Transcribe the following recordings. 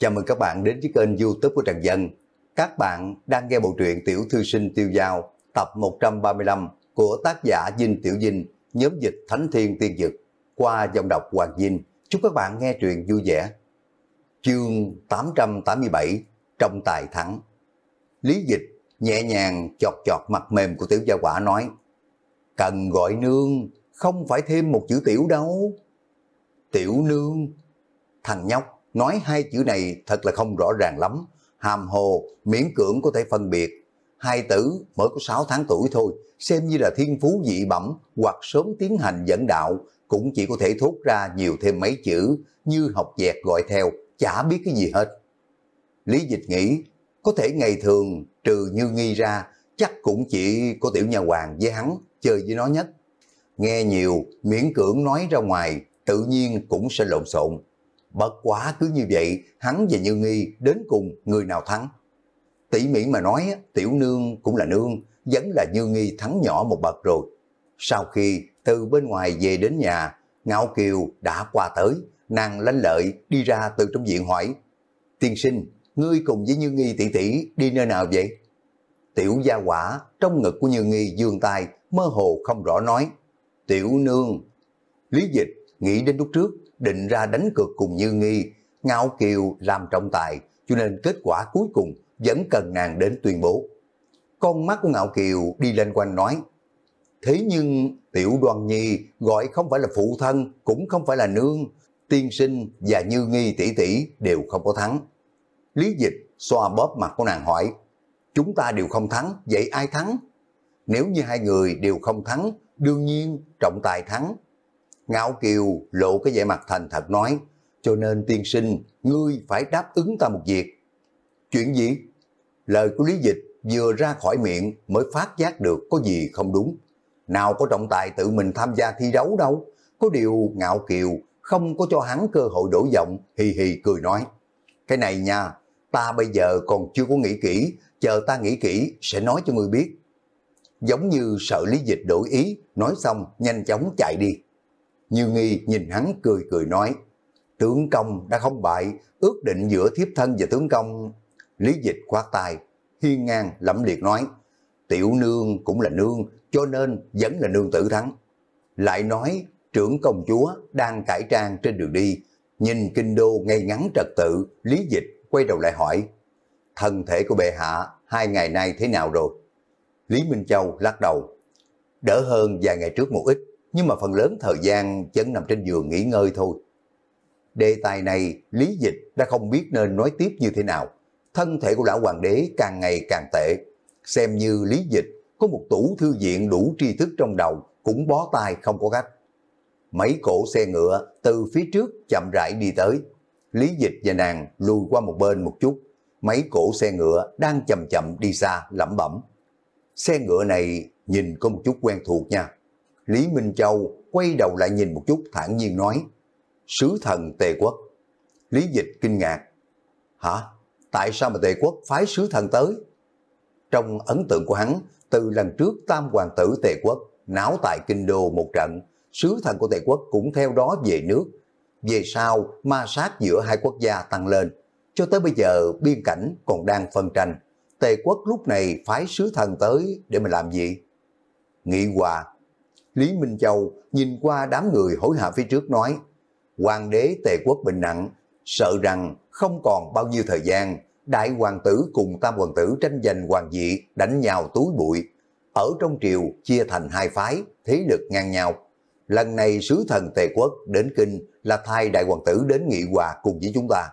Chào mừng các bạn đến với kênh youtube của Trần Dân. Các bạn đang nghe bộ truyện Tiểu Thư Sinh Tiêu Giao tập 135 của tác giả Dinh Tiểu Dinh, nhóm dịch Thánh Thiên Tiên Dực qua dòng đọc Hoàng Dinh. Chúc các bạn nghe truyện vui vẻ. Chương 887 Trong Tài Thắng Lý Dịch nhẹ nhàng chọt chọt mặt mềm của Tiểu Gia Quả nói Cần gọi nương, không phải thêm một chữ tiểu đâu. Tiểu nương, thằng nhóc Nói hai chữ này thật là không rõ ràng lắm, hàm hồ, miễn cưỡng có thể phân biệt. Hai tử mới có 6 tháng tuổi thôi, xem như là thiên phú dị bẩm hoặc sớm tiến hành dẫn đạo, cũng chỉ có thể thốt ra nhiều thêm mấy chữ như học dẹt gọi theo, chả biết cái gì hết. Lý Dịch nghĩ, có thể ngày thường trừ như nghi ra, chắc cũng chỉ có tiểu nhà hoàng với hắn chơi với nó nhất. Nghe nhiều, miễn cưỡng nói ra ngoài, tự nhiên cũng sẽ lộn xộn. Bất quá cứ như vậy, hắn và Như Nghi đến cùng người nào thắng. Tỉ mỉ mà nói, tiểu nương cũng là nương, vẫn là Như Nghi thắng nhỏ một bậc rồi. Sau khi từ bên ngoài về đến nhà, Ngạo Kiều đã qua tới, nàng lánh lợi đi ra từ trong viện hỏi. Tiên sinh, ngươi cùng với Như Nghi tỷ tỷ đi nơi nào vậy? Tiểu gia quả trong ngực của Như Nghi dương tay mơ hồ không rõ nói. Tiểu nương. Lý dịch nghĩ đến lúc trước định ra đánh cược cùng Như Nghi, Ngạo Kiều làm trọng tài, cho nên kết quả cuối cùng vẫn cần nàng đến tuyên bố. Con mắt của Ngạo Kiều đi lên quanh nói, thế nhưng Tiểu Đoàn Nhi gọi không phải là phụ thân, cũng không phải là nương, tiên sinh và Như Nghi tỷ tỷ đều không có thắng. Lý Dịch xoa bóp mặt của nàng hỏi, chúng ta đều không thắng, vậy ai thắng? Nếu như hai người đều không thắng, đương nhiên trọng tài thắng, Ngạo Kiều lộ cái vẻ mặt thành thật nói, cho nên tiên sinh, ngươi phải đáp ứng ta một việc. Chuyện gì? Lời của Lý Dịch vừa ra khỏi miệng mới phát giác được có gì không đúng. Nào có trọng tài tự mình tham gia thi đấu đâu, có điều Ngạo Kiều không có cho hắn cơ hội đổi giọng, hì hì cười nói. Cái này nha, ta bây giờ còn chưa có nghĩ kỹ, chờ ta nghĩ kỹ sẽ nói cho ngươi biết. Giống như sợ Lý Dịch đổi ý, nói xong nhanh chóng chạy đi. Như Nghi nhìn hắn cười cười nói, tướng công đã không bại, ước định giữa thiếp thân và tướng công. Lý dịch khoát tay, hiên ngang lẫm liệt nói, tiểu nương cũng là nương, cho nên vẫn là nương tử thắng. Lại nói, trưởng công chúa đang cải trang trên đường đi, nhìn kinh đô ngay ngắn trật tự, Lý dịch quay đầu lại hỏi, thân thể của bệ hạ hai ngày nay thế nào rồi? Lý Minh Châu lắc đầu, đỡ hơn vài ngày trước một ít, nhưng mà phần lớn thời gian vẫn nằm trên giường nghỉ ngơi thôi. Đề tài này, Lý Dịch đã không biết nên nói tiếp như thế nào. Thân thể của lão hoàng đế càng ngày càng tệ. Xem như Lý Dịch có một tủ thư viện đủ tri thức trong đầu, cũng bó tay không có cách. Mấy cổ xe ngựa từ phía trước chậm rãi đi tới. Lý Dịch và nàng lùi qua một bên một chút. Mấy cổ xe ngựa đang chậm chậm đi xa lẩm bẩm. Xe ngựa này nhìn có một chút quen thuộc nha. Lý Minh Châu quay đầu lại nhìn một chút thản nhiên nói, sứ thần Tề Quốc. Lý Dịch kinh ngạc, hả? Tại sao mà Tề Quốc phái sứ thần tới? Trong ấn tượng của hắn, từ lần trước tam hoàng tử Tề Quốc náo tại kinh đô một trận, sứ thần của Tề Quốc cũng theo đó về nước. Về sau, ma sát giữa hai quốc gia tăng lên, cho tới bây giờ biên cảnh còn đang phân tranh. Tề quốc lúc này phái sứ thần tới để mà làm gì? Nghị hòa Lý Minh Châu nhìn qua đám người hối hạ phía trước nói, Hoàng đế Tề Quốc bình nặng, sợ rằng không còn bao nhiêu thời gian, đại hoàng tử cùng tam hoàng tử tranh giành hoàng vị đánh nhau túi bụi. Ở trong triều chia thành hai phái, thế lực ngang nhau. Lần này sứ thần Tề Quốc đến kinh là thay đại hoàng tử đến nghị hòa cùng với chúng ta.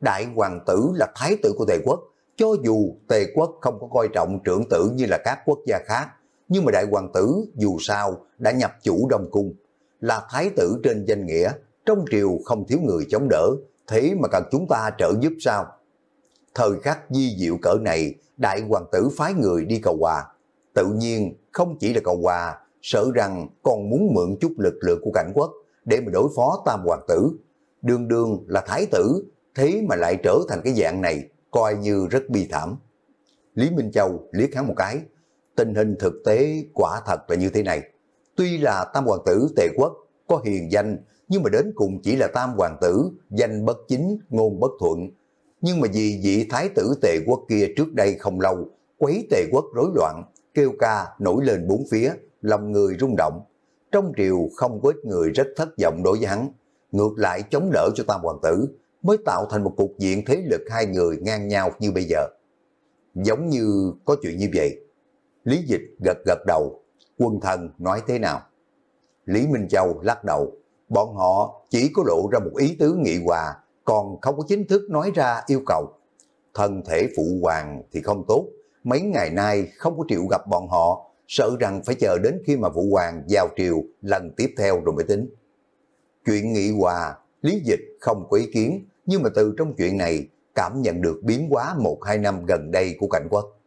Đại hoàng tử là thái tử của Tề Quốc, cho dù Tề Quốc không có coi trọng trưởng tử như là các quốc gia khác, nhưng mà đại hoàng tử dù sao đã nhập chủ đông cung, là thái tử trên danh nghĩa, trong triều không thiếu người chống đỡ, thế mà cần chúng ta trợ giúp sao? Thời khắc di diệu cỡ này, đại hoàng tử phái người đi cầu hòa. Tự nhiên, không chỉ là cầu hòa, sợ rằng còn muốn mượn chút lực lượng của cảnh quốc để mà đối phó tam hoàng tử. Đường đường là thái tử, thế mà lại trở thành cái dạng này, coi như rất bi thảm. Lý Minh Châu liếc hắn một cái, tình hình thực tế quả thật là như thế này. Tuy là tam hoàng tử tề quốc, có hiền danh, nhưng mà đến cùng chỉ là tam hoàng tử, danh bất chính, ngôn bất thuận. Nhưng mà vì vị thái tử tề quốc kia trước đây không lâu, quấy tề quốc rối loạn, kêu ca nổi lên bốn phía, lòng người rung động. Trong triều không có ít người rất thất vọng đối với hắn, ngược lại chống đỡ cho tam hoàng tử, mới tạo thành một cục diện thế lực hai người ngang nhau như bây giờ. Giống như có chuyện như vậy, Lý Dịch gật gật đầu, quân thần nói thế nào? Lý Minh Châu lắc đầu, bọn họ chỉ có lộ ra một ý tứ nghị hòa, còn không có chính thức nói ra yêu cầu. Thân thể phụ hoàng thì không tốt, mấy ngày nay không có chịu gặp bọn họ, sợ rằng phải chờ đến khi mà phụ hoàng giao triều lần tiếp theo rồi mới tính. Chuyện nghị hòa, Lý Dịch không có ý kiến, nhưng mà từ trong chuyện này cảm nhận được biến hóa 1-2 năm gần đây của cảnh quốc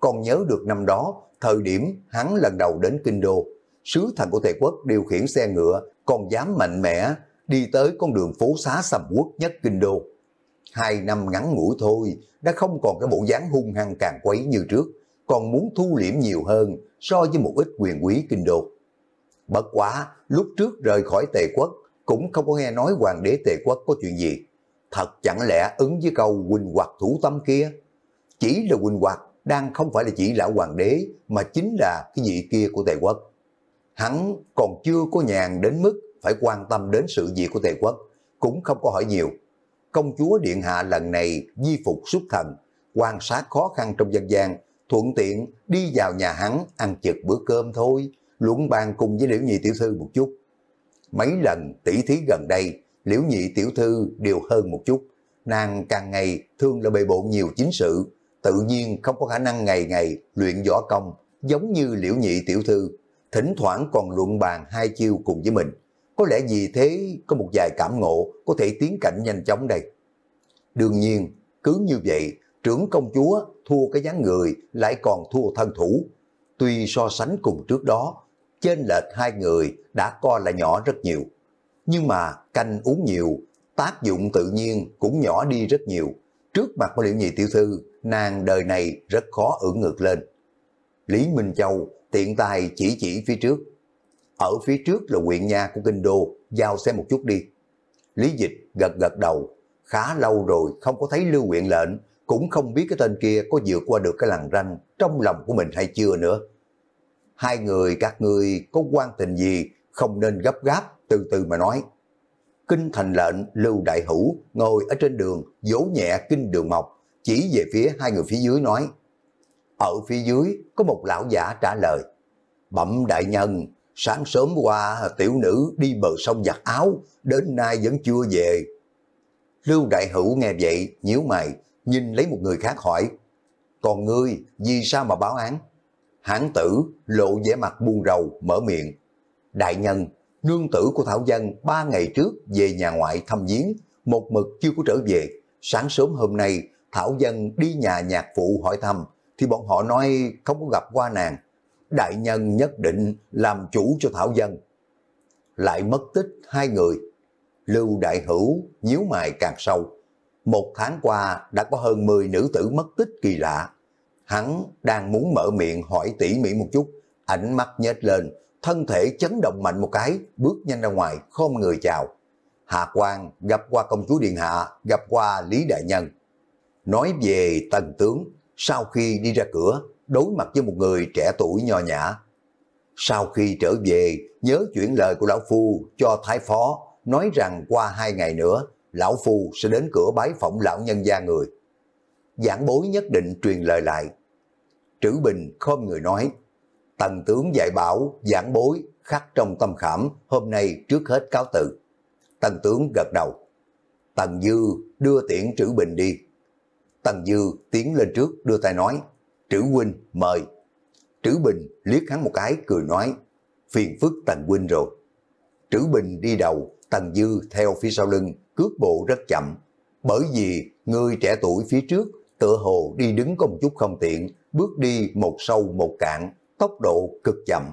còn nhớ được năm đó, thời điểm hắn lần đầu đến Kinh Đô, sứ thần của Tề quốc điều khiển xe ngựa còn dám mạnh mẽ đi tới con đường phố xá sầm quốc nhất Kinh Đô. Hai năm ngắn ngủi thôi, đã không còn cái bộ dáng hung hăng càng quấy như trước, còn muốn thu liễm nhiều hơn so với một ít quyền quý Kinh Đô. Bất quá, lúc trước rời khỏi Tề quốc, cũng không có nghe nói hoàng đế Tề quốc có chuyện gì. Thật chẳng lẽ ứng với câu huynh hoặc thủ tâm kia? Chỉ là huynh hoặc đang không phải là chỉ lão hoàng đế mà chính là cái vị kia của Tề quốc. Hắn còn chưa có nhàn đến mức phải quan tâm đến sự việc của Tề quốc, cũng không có hỏi nhiều. Công chúa Điện Hạ lần này di phục xuất thần, quan sát khó khăn trong dân gian, thuận tiện đi vào nhà hắn ăn chực bữa cơm thôi, luận bàn cùng với Liễu Nhị Tiểu Thư một chút. Mấy lần tỷ thí gần đây, Liễu Nhị Tiểu Thư đều hơn một chút, nàng càng ngày thương là bề bộ nhiều chính sự, tự nhiên không có khả năng ngày ngày luyện võ công giống như liễu nhị tiểu thư, thỉnh thoảng còn luận bàn hai chiêu cùng với mình. Có lẽ vì thế có một vài cảm ngộ có thể tiến cảnh nhanh chóng đây. Đương nhiên, cứ như vậy, trưởng công chúa thua cái dáng người lại còn thua thân thủ. Tuy so sánh cùng trước đó, trên lệch hai người đã co là nhỏ rất nhiều. Nhưng mà canh uống nhiều, tác dụng tự nhiên cũng nhỏ đi rất nhiều. Trước mặt của liễu nhị tiểu thư, nàng đời này rất khó ưỡn ngược lên. Lý Minh Châu tiện tay chỉ chỉ phía trước. Ở phía trước là huyện nhà của Kinh Đô, giao xe một chút đi. Lý Dịch gật gật đầu, khá lâu rồi không có thấy lưu huyện lệnh, cũng không biết cái tên kia có vượt qua được cái làng ranh trong lòng của mình hay chưa nữa. Hai người các người có quan tình gì không nên gấp gáp, từ từ mà nói kinh thành lệnh Lưu Đại Hữu ngồi ở trên đường vỗ nhẹ kinh đường mộc, chỉ về phía hai người phía dưới nói. Ở phía dưới có một lão giả trả lời. Bẩm đại nhân, sáng sớm qua tiểu nữ đi bờ sông giặt áo, đến nay vẫn chưa về. Lưu Đại Hữu nghe vậy, nhíu mày, nhìn lấy một người khác hỏi. Còn ngươi, vì sao mà báo án? Hãng tử lộ vẻ mặt buồn rầu, mở miệng. Đại nhân, nương tử của Thảo Dân ba ngày trước về nhà ngoại thăm viếng, một mực chưa có trở về. Sáng sớm hôm nay, Thảo Dân đi nhà nhạc phụ hỏi thăm, thì bọn họ nói không có gặp qua nàng. Đại nhân nhất định làm chủ cho Thảo Dân. Lại mất tích hai người. Lưu Đại Hữu nhíu mày càng sâu. Một tháng qua đã có hơn 10 nữ tử mất tích kỳ lạ. Hắn đang muốn mở miệng hỏi tỉ mỉ một chút, ánh mắt nhếch lên, thân thể chấn động mạnh một cái, bước nhanh ra ngoài, không người chào. Hạ quan gặp qua công chúa Điện Hạ, gặp qua Lý Đại Nhân. Nói về tần tướng, sau khi đi ra cửa, đối mặt với một người trẻ tuổi nho nhã. Sau khi trở về, nhớ chuyển lời của Lão Phu cho Thái Phó, nói rằng qua hai ngày nữa, Lão Phu sẽ đến cửa bái phỏng lão nhân gia người. Giảng bối nhất định truyền lời lại. Trữ Bình không người nói, Tần tướng dạy bảo, giảng bối, khắc trong tâm khảm, hôm nay trước hết cáo từ. Tần tướng gật đầu. Tần Dư đưa tiễn Trữ Bình đi. Tần Dư tiến lên trước đưa tay nói, Trữ Huynh mời. Trữ Bình liếc hắn một cái cười nói, phiền phức Tần Huynh rồi. Trữ Bình đi đầu, Tần Dư theo phía sau lưng, cước bộ rất chậm. Bởi vì người trẻ tuổi phía trước tựa hồ đi đứng có một chút không tiện, bước đi một sâu một cạn, tốc độ cực chậm.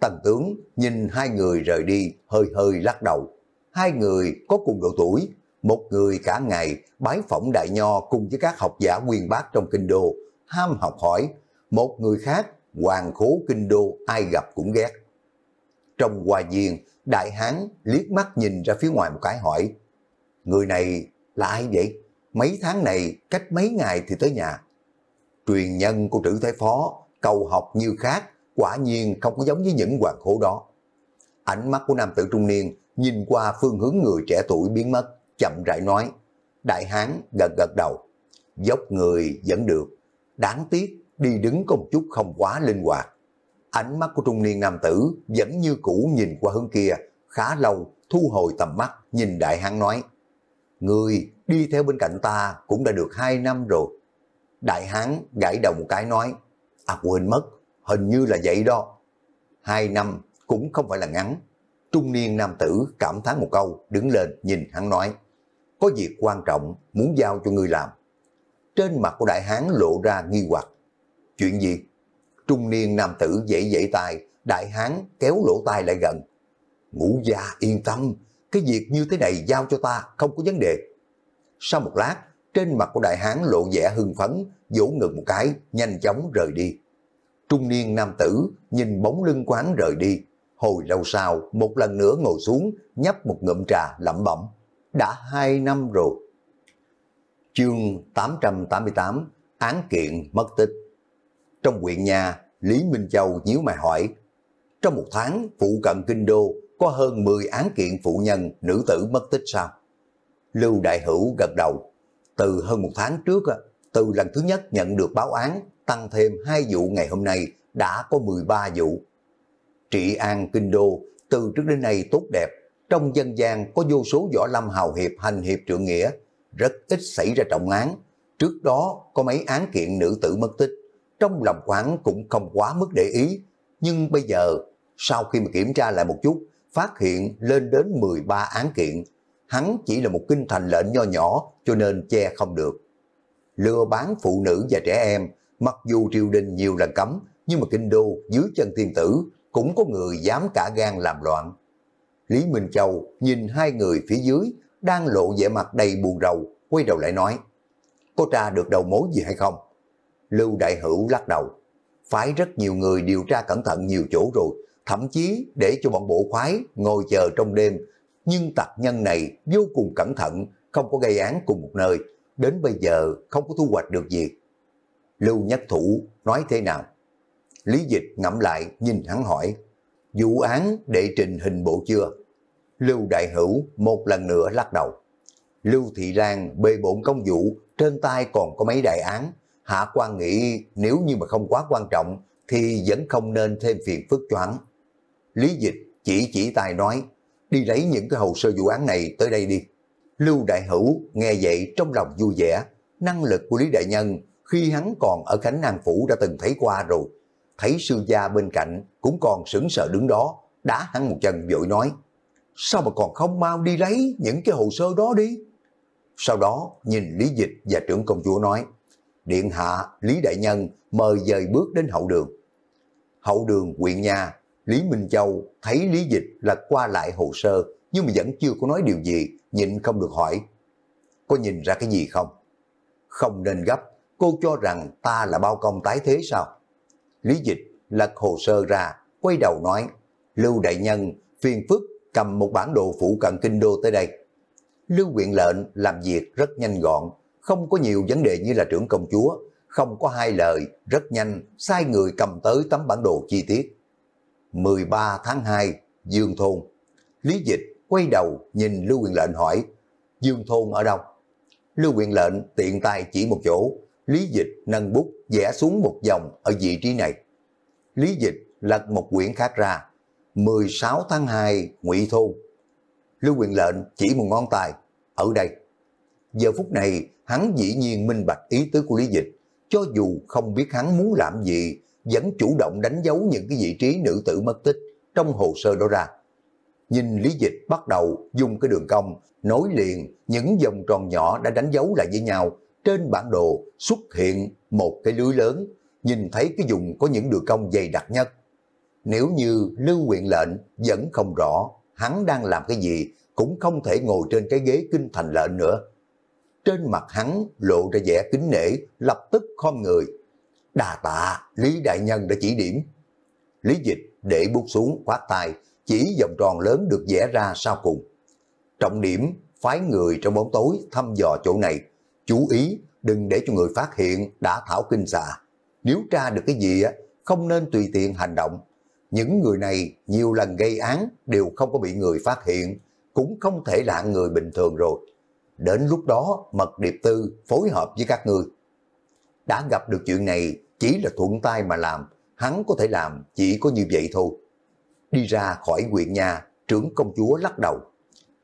Tần tướng nhìn hai người rời đi hơi hơi lắc đầu. Hai người có cùng độ tuổi, một người cả ngày bái phỏng đại nho cùng với các học giả quyền bác trong kinh đô, ham học hỏi. Một người khác, hoàng khố kinh đô ai gặp cũng ghét. Trong hoa viên, đại hán liếc mắt nhìn ra phía ngoài một cái hỏi. Người này là ai vậy? Mấy tháng này, cách mấy ngày thì tới nhà. Truyền nhân của trữ thái phó cầu học như khác, quả nhiên không có giống với những hoàng khố đó. Ánh mắt của nam tử trung niên nhìn qua phương hướng người trẻ tuổi biến mất, chậm rãi nói. Đại hán gật gật đầu, dốc người vẫn được, đáng tiếc đi đứng có một chút không quá linh hoạt. Ánh mắt của trung niên nam tử vẫn như cũ nhìn qua hướng kia, khá lâu thu hồi tầm mắt nhìn đại hán nói. Người đi theo bên cạnh ta cũng đã được hai năm rồi. Đại hán gãi đầu một cái nói, À quên mất, hình như là vậy đó. Hai năm cũng không phải là ngắn. Trung niên nam tử cảm thán một câu, đứng lên nhìn hắn nói. Có việc quan trọng muốn giao cho người làm. Trên mặt của đại hán lộ ra nghi hoặc. Chuyện gì? Trung niên nam tử dậy dậy tay, đại hán kéo lỗ tai lại gần. Ngũ gia yên tâm, cái việc như thế này giao cho ta không có vấn đề. Sau một lát, trên mặt của đại hán lộ vẻ hưng phấn, vỗ ngực một cái, nhanh chóng rời đi. Trung niên nam tử nhìn bóng lưng quán rời đi. Hồi lâu sau, một lần nữa ngồi xuống, nhấp một ngụm trà lẩm bẩm. Đã hai năm rồi. Chương 888 Án kiện mất tích Trong quyện nhà, Lý Minh Châu nhíu mày hỏi Trong một tháng, phụ cận kinh đô có hơn 10 án kiện phụ nhân nữ tử mất tích sao? Lưu Đại Hữu gật đầu từ hơn một tháng trước, từ lần thứ nhất nhận được báo án, tăng thêm hai vụ ngày hôm nay đã có 13 vụ. Trị an kinh đô từ trước đến nay tốt đẹp, trong dân gian có vô số võ lâm hào hiệp hành hiệp trượng nghĩa, rất ít xảy ra trọng án. Trước đó có mấy án kiện nữ tử mất tích, trong lòng quán cũng không quá mức để ý. Nhưng bây giờ, sau khi mà kiểm tra lại một chút, phát hiện lên đến 13 án kiện, hắn chỉ là một kinh thành lệnh nho nhỏ cho nên che không được. Lừa bán phụ nữ và trẻ em, mặc dù triều đình nhiều lần cấm, nhưng mà kinh đô dưới chân thiên tử cũng có người dám cả gan làm loạn. Lý Minh Châu nhìn hai người phía dưới đang lộ vẻ mặt đầy buồn rầu, quay đầu lại nói, có tra được đầu mối gì hay không? Lưu Đại Hữu lắc đầu, phái rất nhiều người điều tra cẩn thận nhiều chỗ rồi, thậm chí để cho bọn bộ khoái ngồi chờ trong đêm nhưng tạc nhân này vô cùng cẩn thận, không có gây án cùng một nơi, đến bây giờ không có thu hoạch được gì. Lưu Nhất Thủ nói thế nào? Lý Dịch ngẫm lại nhìn hắn hỏi, vụ án đệ trình hình bộ chưa? Lưu Đại Hữu một lần nữa lắc đầu. Lưu Thị Lan bê bộn công vụ, trên tay còn có mấy đại án. Hạ quan nghĩ nếu như mà không quá quan trọng thì vẫn không nên thêm phiền phức cho hắn. Lý Dịch chỉ chỉ tay nói, đi lấy những cái hồ sơ vụ án này tới đây đi. Lưu Đại Hữu nghe vậy trong lòng vui vẻ, năng lực của Lý Đại Nhân khi hắn còn ở Khánh An Phủ đã từng thấy qua rồi. Thấy sư gia bên cạnh cũng còn sững sợ đứng đó, đá hắn một chân vội nói, sao mà còn không mau đi lấy những cái hồ sơ đó đi. Sau đó nhìn Lý Dịch và trưởng công chúa nói, Điện hạ Lý Đại Nhân mời dời bước đến hậu đường. Hậu đường quyện nhà Lý Minh Châu thấy Lý Dịch là qua lại hồ sơ, nhưng mà vẫn chưa có nói điều gì, nhịn không được hỏi. Có nhìn ra cái gì không? Không nên gấp, cô cho rằng ta là bao công tái thế sao? Lý Dịch lật hồ sơ ra, quay đầu nói, Lưu Đại Nhân, phiền phức, cầm một bản đồ phụ cận kinh đô tới đây. Lưu Quyện Lệnh làm việc rất nhanh gọn, không có nhiều vấn đề như là trưởng công chúa, không có hai lời, rất nhanh, sai người cầm tới tấm bản đồ chi tiết. 13 tháng 2, Dương Thôn. Lý Dịch quay đầu nhìn Lưu Quyền Lệnh hỏi, Dương Thôn ở đâu? Lưu Quyền Lệnh tiện tay chỉ một chỗ, Lý Dịch nâng bút vẽ xuống một dòng ở vị trí này. Lý Dịch lật một quyển khác ra, 16 tháng 2, Ngụy Thôn. Lưu Quyền Lệnh chỉ một ngón tay, ở đây. Giờ phút này, hắn dĩ nhiên minh bạch ý tứ của Lý Dịch, cho dù không biết hắn muốn làm gì, vẫn chủ động đánh dấu những cái vị trí nữ tử mất tích trong hồ sơ đó ra. Nhìn Lý Dịch bắt đầu dùng cái đường cong, nối liền những vòng tròn nhỏ đã đánh dấu lại với nhau. Trên bản đồ xuất hiện một cái lưới lớn, nhìn thấy cái dùng có những đường cong dày đặc nhất. Nếu như Lưu Nguyện lệnh vẫn không rõ hắn đang làm cái gì, cũng không thể ngồi trên cái ghế kinh thành lệnh nữa. Trên mặt hắn lộ ra vẻ kính nể, lập tức khom người, Đà tạ, Lý Đại Nhân đã chỉ điểm. Lý Dịch để bút xuống khoát tay, chỉ vòng tròn lớn được vẽ ra sau cùng. Trọng điểm, phái người trong bóng tối thăm dò chỗ này. Chú ý, đừng để cho người phát hiện đã thảo kinh xà. Nếu tra được cái gì, không nên tùy tiện hành động. Những người này nhiều lần gây án đều không có bị người phát hiện, cũng không thể là người bình thường rồi. Đến lúc đó, Mật Điệp Tư phối hợp với các người đã gặp được chuyện này chỉ là thuận tay mà làm, hắn có thể làm chỉ có như vậy thôi. Đi ra khỏi quyện nhà, trưởng công chúa lắc đầu.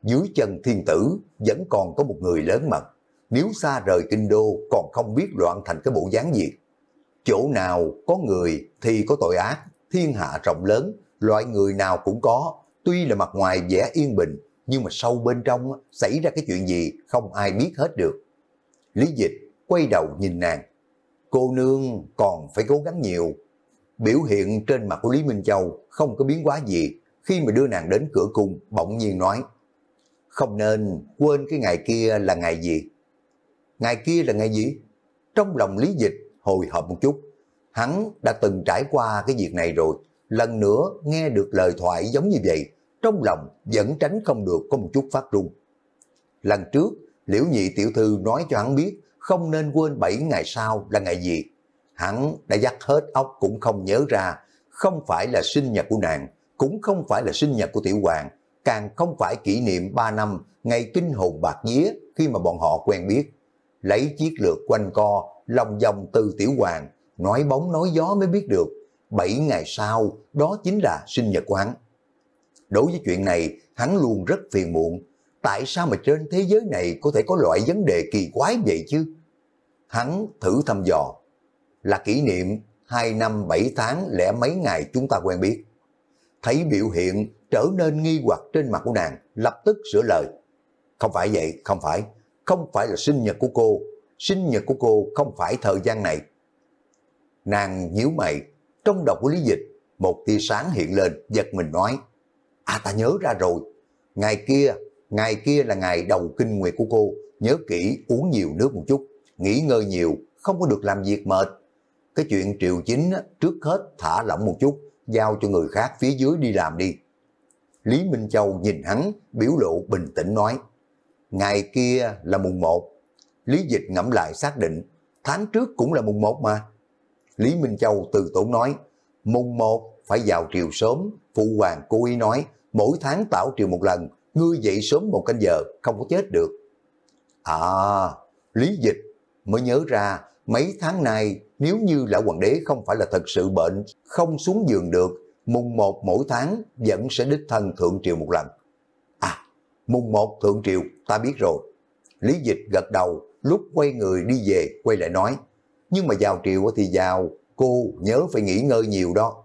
Dưới chân thiên tử vẫn còn có một người lớn mật, nếu xa rời kinh đô còn không biết loạn thành cái bộ dáng gì. Chỗ nào có người thì có tội ác, thiên hạ rộng lớn, loại người nào cũng có, tuy là mặt ngoài vẻ yên bình, nhưng mà sâu bên trong xảy ra cái chuyện gì không ai biết hết được. Lý Dịch quay đầu nhìn nàng cô nương còn phải cố gắng nhiều. Biểu hiện trên mặt của Lý Minh Châu không có biến quá gì khi mà đưa nàng đến cửa cung bỗng nhiên nói không nên quên cái ngày kia là ngày gì. Ngày kia là ngày gì? Trong lòng lý dịch hồi hộp một chút, hắn đã từng trải qua cái việc này rồi, lần nữa nghe được lời thoại giống như vậy, trong lòng vẫn tránh không được có một chút phát run. Lần trước, Liễu Nhị Tiểu Thư nói cho hắn biết không nên quên 7 ngày sau là ngày gì. Hắn đã dắt hết óc cũng không nhớ ra, không phải là sinh nhật của nàng, cũng không phải là sinh nhật của tiểu hoàng, càng không phải kỷ niệm 3 năm ngày kinh hồn bạc vía khi mà bọn họ quen biết. Lấy chiếc lược quanh co, lòng vòng từ tiểu hoàng, nói bóng nói gió mới biết được. 7 ngày sau, đó chính là sinh nhật của hắn. Đối với chuyện này, hắn luôn rất phiền muộn. Tại sao mà trên thế giới này có thể có loại vấn đề kỳ quái vậy chứ? hắn thử thăm dò. Là kỷ niệm 2 năm 7 tháng lẻ mấy ngày chúng ta quen biết. Thấy biểu hiện trở nên nghi hoặc trên mặt của nàng, lập tức sửa lời. Không phải vậy, không phải. Không phải là sinh nhật của cô. Sinh nhật của cô không phải thời gian này. Nàng nhíu mày, trong đầu của Lý Dịch, một tia sáng hiện lên, giật mình nói. À ta nhớ ra rồi, ngày kia, ngày kia là ngày đầu kinh nguyệt của cô, nhớ kỹ uống nhiều nước một chút nghỉ ngơi nhiều, không có được làm việc mệt. Cái chuyện triều chính trước hết thả lỏng một chút, giao cho người khác phía dưới đi làm đi. Lý Minh Châu nhìn hắn, biểu lộ bình tĩnh nói. Ngày kia là mùng 1. Lý Dịch ngẫm lại xác định, tháng trước cũng là mùng 1 mà. Lý Minh Châu từ tốn nói, mùng 1 phải vào triều sớm, phụ hoàng cố ý nói, mỗi tháng tạo triều một lần, ngươi dậy sớm một canh giờ, không có chết được. À, Lý Dịch mới nhớ ra mấy tháng nay nếu như lão hoàng đế không phải là thật sự bệnh, không xuống giường được, mùng một mỗi tháng vẫn sẽ đích thân thượng triều một lần. À, mùng một thượng triều, ta biết rồi. Lý dịch gật đầu, lúc quay người đi về, quay lại nói, nhưng mà vào triều thì vào, cô nhớ phải nghỉ ngơi nhiều đó.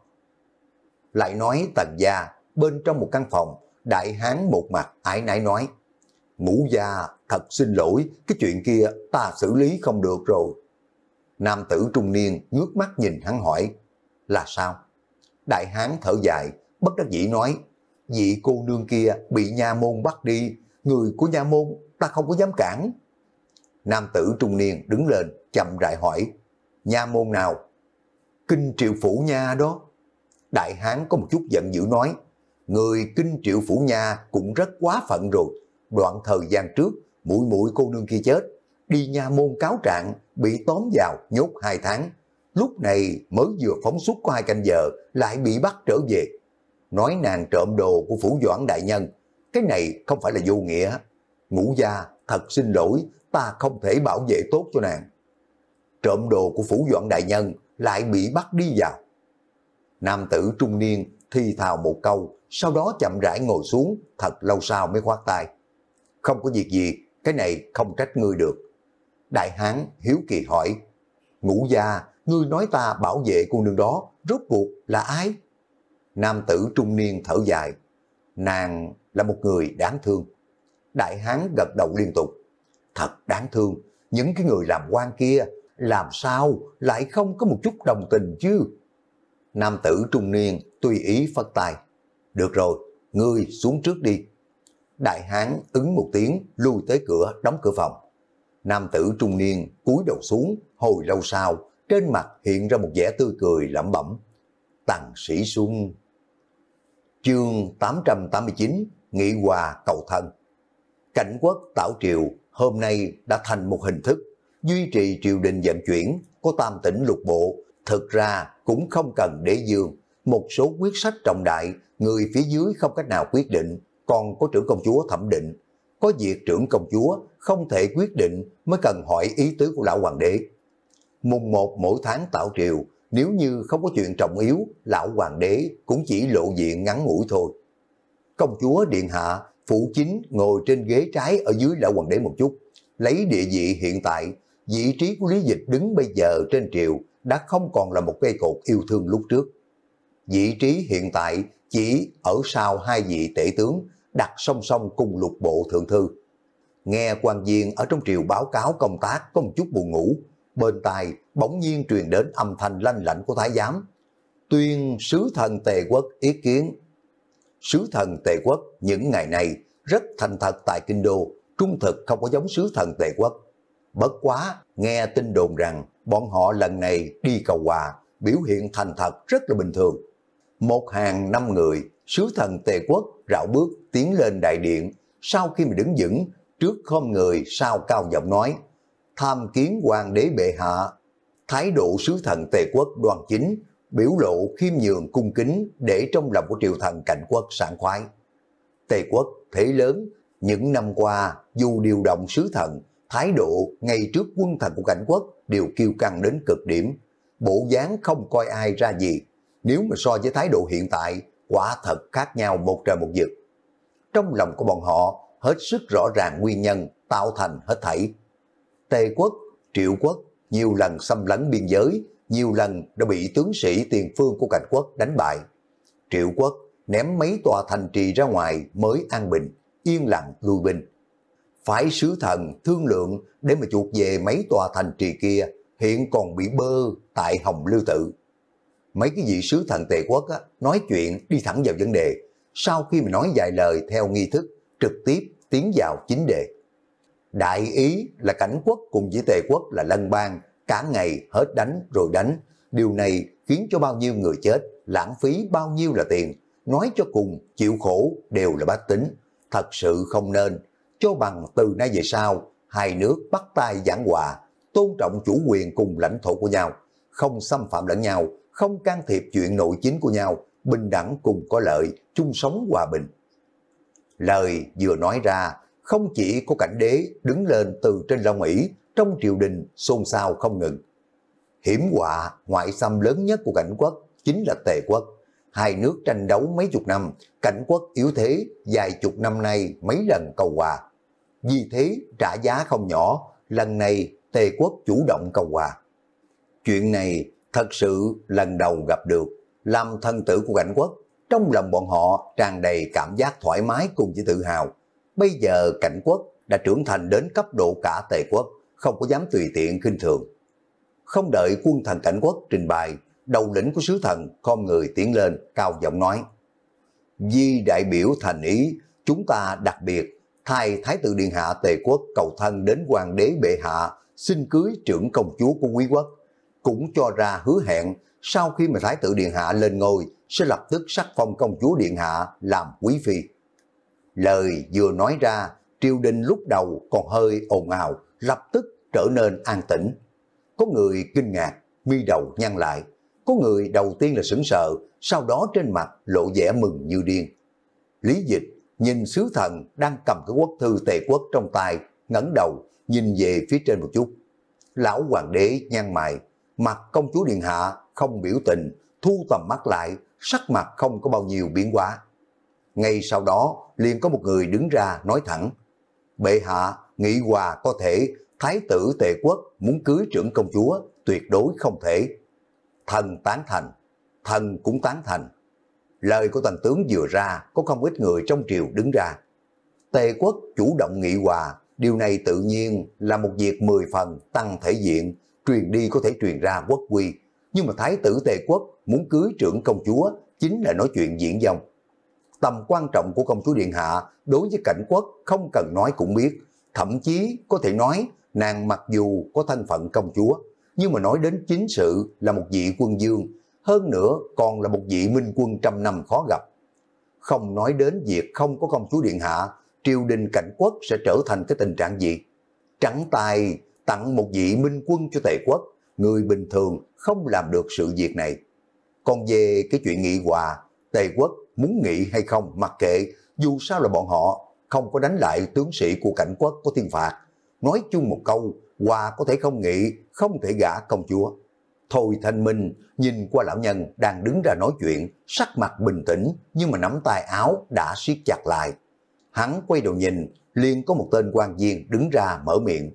Lại nói tần gia, bên trong một căn phòng, đại hán một mặt ải nãy nói, ngũ gia thật xin lỗi, cái chuyện kia ta xử lý không được rồi. Nam tử trung niên ngước mắt nhìn hắn hỏi, là sao? Đại hán thở dài, bất đắc dĩ nói, vị cô nương kia bị nha môn bắt đi, người của nha môn ta không có dám cản. Nam tử trung niên đứng lên, chậm rãi hỏi, nha môn nào? Kinh triệu phủ nha đó. Đại hán có một chút giận dữ nói, người kinh triệu phủ nha cũng rất quá phận rồi. Đoạn thời gian trước, mũi mũi cô nương kia chết, đi nha môn cáo trạng, bị tóm vào nhốt 2 tháng. Lúc này mới vừa phóng xuất có hai canh giờ, lại bị bắt trở về. Nói nàng trộm đồ của phủ doãn đại nhân, cái này không phải là vô nghĩa. Ngũ gia, thật xin lỗi, ta không thể bảo vệ tốt cho nàng. Trộm đồ của phủ doãn đại nhân lại bị bắt đi vào. Nam tử trung niên thi thào một câu, sau đó chậm rãi ngồi xuống, thật lâu sau mới khoát tay. Không có việc gì, cái này không trách ngươi được. Đại Hán hiếu kỳ hỏi, ngũ gia, ngươi nói ta bảo vệ cô nương đó, rốt cuộc là ai? Nam tử trung niên thở dài, nàng là một người đáng thương. Đại Hán gật đầu liên tục, thật đáng thương, những cái người làm quan kia làm sao lại không có một chút đồng tình chứ? Nam tử trung niên tùy ý phất tài, được rồi, ngươi xuống trước đi, đại hán ứng một tiếng, lùi tới cửa, đóng cửa phòng. Nam tử trung niên cúi đầu xuống, hồi lâu sau, trên mặt hiện ra một vẻ tươi cười lẩm bẩm. Tàng sĩ xuân. Chương 889, Nghị hòa cầu thân. Cảnh quốc tạo triều hôm nay đã thành một hình thức, duy trì triều đình dậm chuyển, có tam tỉnh lục bộ, thực ra cũng không cần để dương. Một số quyết sách trọng đại, người phía dưới không cách nào quyết định, còn có trưởng công chúa thẩm định. Có việc trưởng công chúa không thể quyết định mới cần hỏi ý tứ của lão hoàng đế. Mùng một mỗi tháng tạo triều, nếu như không có chuyện trọng yếu, lão hoàng đế cũng chỉ lộ diện ngắn ngủi thôi. Công chúa Điện Hạ, phụ chính ngồi trên ghế trái ở dưới lão hoàng đế một chút, lấy địa vị hiện tại, vị trí của Lý Dịch đứng bây giờ trên triều đã không còn là một cây cột yêu thương lúc trước. Vị trí hiện tại chỉ ở sau hai vị tể tướng đặt song song cùng lục bộ thượng thư. Nghe quan viên ở trong triều báo cáo công tác có một chút buồn ngủ, bên tai bỗng nhiên truyền đến âm thanh lanh lạnh của thái giám. Tuyên sứ thần tề quốc ý kiến. Sứ thần tề quốc những ngày này rất thành thật tại kinh đô, trung thực không có giống sứ thần tề quốc. Bất quá, nghe tin đồn rằng bọn họ lần này đi cầu hòa, biểu hiện thành thật rất là bình thường. Một hàng năm người sứ thần Tề Quốc rảo bước tiến lên đại điện, sau khi mà đứng vững, trước khom người sau cao giọng nói, tham kiến hoàng đế bệ hạ, thái độ sứ thần Tề Quốc đoàn chính, biểu lộ khiêm nhường cung kính để trong lòng của triều thần cảnh quốc sảng khoái. Tề Quốc thế lớn, những năm qua dù điều động sứ thần, thái độ ngay trước quân thần của cảnh quốc đều kiêu căng đến cực điểm, bộ dáng không coi ai ra gì. Nếu mà so với thái độ hiện tại, quả thật khác nhau một trời một vực. Trong lòng của bọn họ hết sức rõ ràng nguyên nhân tạo thành hết thảy. Tề quốc, triệu quốc nhiều lần xâm lấn biên giới, nhiều lần đã bị tướng sĩ tiền phương của cảnh quốc đánh bại. Triệu quốc ném mấy tòa thành trì ra ngoài mới an bình, yên lặng lui binh. Phải sứ thần thương lượng để mà chuột về mấy tòa thành trì kia hiện còn bị bơ tại Hồng Lưu Tự mấy cái vị sứ thần tệ quốc á, nói chuyện đi thẳng vào vấn đề, sau khi mình nói vài lời theo nghi thức, trực tiếp tiến vào chính đề. Đại Ý là cảnh quốc cùng với tề quốc là lân bang, cả ngày hết đánh rồi đánh, điều này khiến cho bao nhiêu người chết, lãng phí bao nhiêu là tiền, nói cho cùng chịu khổ đều là bách tính, thật sự không nên, cho bằng từ nay về sau, hai nước bắt tay giảng hòa, tôn trọng chủ quyền cùng lãnh thổ của nhau, không xâm phạm lẫn nhau, không can thiệp chuyện nội chính của nhau, bình đẳng cùng có lợi, chung sống hòa bình. Lời vừa nói ra, không chỉ có cảnh đế đứng lên từ trên Long ỷ trong triều đình xôn xao không ngừng. Hiểm họa ngoại xâm lớn nhất của cảnh quốc chính là tề quốc. Hai nước tranh đấu mấy chục năm, cảnh quốc yếu thế vài chục năm nay mấy lần cầu hòa. Vì thế trả giá không nhỏ, lần này tề quốc chủ động cầu hòa. Chuyện này thật sự lần đầu gặp được, làm thân tử của cảnh quốc, trong lòng bọn họ tràn đầy cảm giác thoải mái cùng với tự hào. Bây giờ cảnh quốc đã trưởng thành đến cấp độ cả tề quốc, không có dám tùy tiện khinh thường. Không đợi quân thần cảnh quốc trình bày, đầu lĩnh của sứ thần con người tiến lên cao giọng nói. Di đại biểu thành ý, chúng ta đặc biệt thay Thái tử Điện Hạ Tề Quốc cầu thân đến Hoàng đế Bệ Hạ xin cưới trưởng công chúa của quý quốc cũng cho ra hứa hẹn sau khi mà Thái tử Điện Hạ lên ngôi sẽ lập tức sắc phong công chúa Điện Hạ làm quý phi. Lời vừa nói ra, triều đình lúc đầu còn hơi ồn ào, lập tức trở nên an tĩnh. Có người kinh ngạc, mi đầu nhăn lại. Có người đầu tiên là sững sờ, sau đó trên mặt lộ vẻ mừng như điên. Lý dịch nhìn sứ thần đang cầm cái quốc thư tề quốc trong tay, ngẩng đầu, nhìn về phía trên một chút. Lão hoàng đế nhăn mày mặt công chúa Điện Hạ không biểu tình, thu tầm mắt lại, sắc mặt không có bao nhiêu biến hóa. Ngay sau đó, liền có một người đứng ra nói thẳng, Bệ hạ, nghị hòa có thể, thái tử tề quốc muốn cưới trưởng công chúa, tuyệt đối không thể. Thần tán thành, thần cũng tán thành. Lời của thành tướng vừa ra, có không ít người trong triều đứng ra. Tề quốc chủ động nghị hòa, điều này tự nhiên là một việc mười phần tăng thể diện, truyền đi có thể truyền ra quốc quy, nhưng mà thái tử Tề quốc muốn cưới trưởng công chúa chính là nói chuyện diễn dòng. Tầm quan trọng của công chúa Điện Hạ đối với cảnh quốc không cần nói cũng biết, thậm chí có thể nói nàng mặc dù có thân phận công chúa, nhưng mà nói đến chính sự là một vị quân dương, hơn nữa còn là một vị minh quân trăm năm khó gặp. Không nói đến việc không có công chúa Điện Hạ, triều đình cảnh quốc sẽ trở thành cái tình trạng gì? Trắng tay tặng một vị minh quân cho tề quốc, người bình thường không làm được sự việc này. Còn về cái chuyện nghị hòa, Tề quốc muốn nghị hay không mặc kệ, dù sao là bọn họ không có đánh lại tướng sĩ của cảnh quốc có thiên phạt. Nói chung một câu, hòa có thể không nghị, không thể gả công chúa. Thôi thanh minh, nhìn qua lão nhân đang đứng ra nói chuyện, sắc mặt bình tĩnh nhưng mà nắm tay áo đã siết chặt lại. Hắn quay đầu nhìn, liền có một tên quan viên đứng ra mở miệng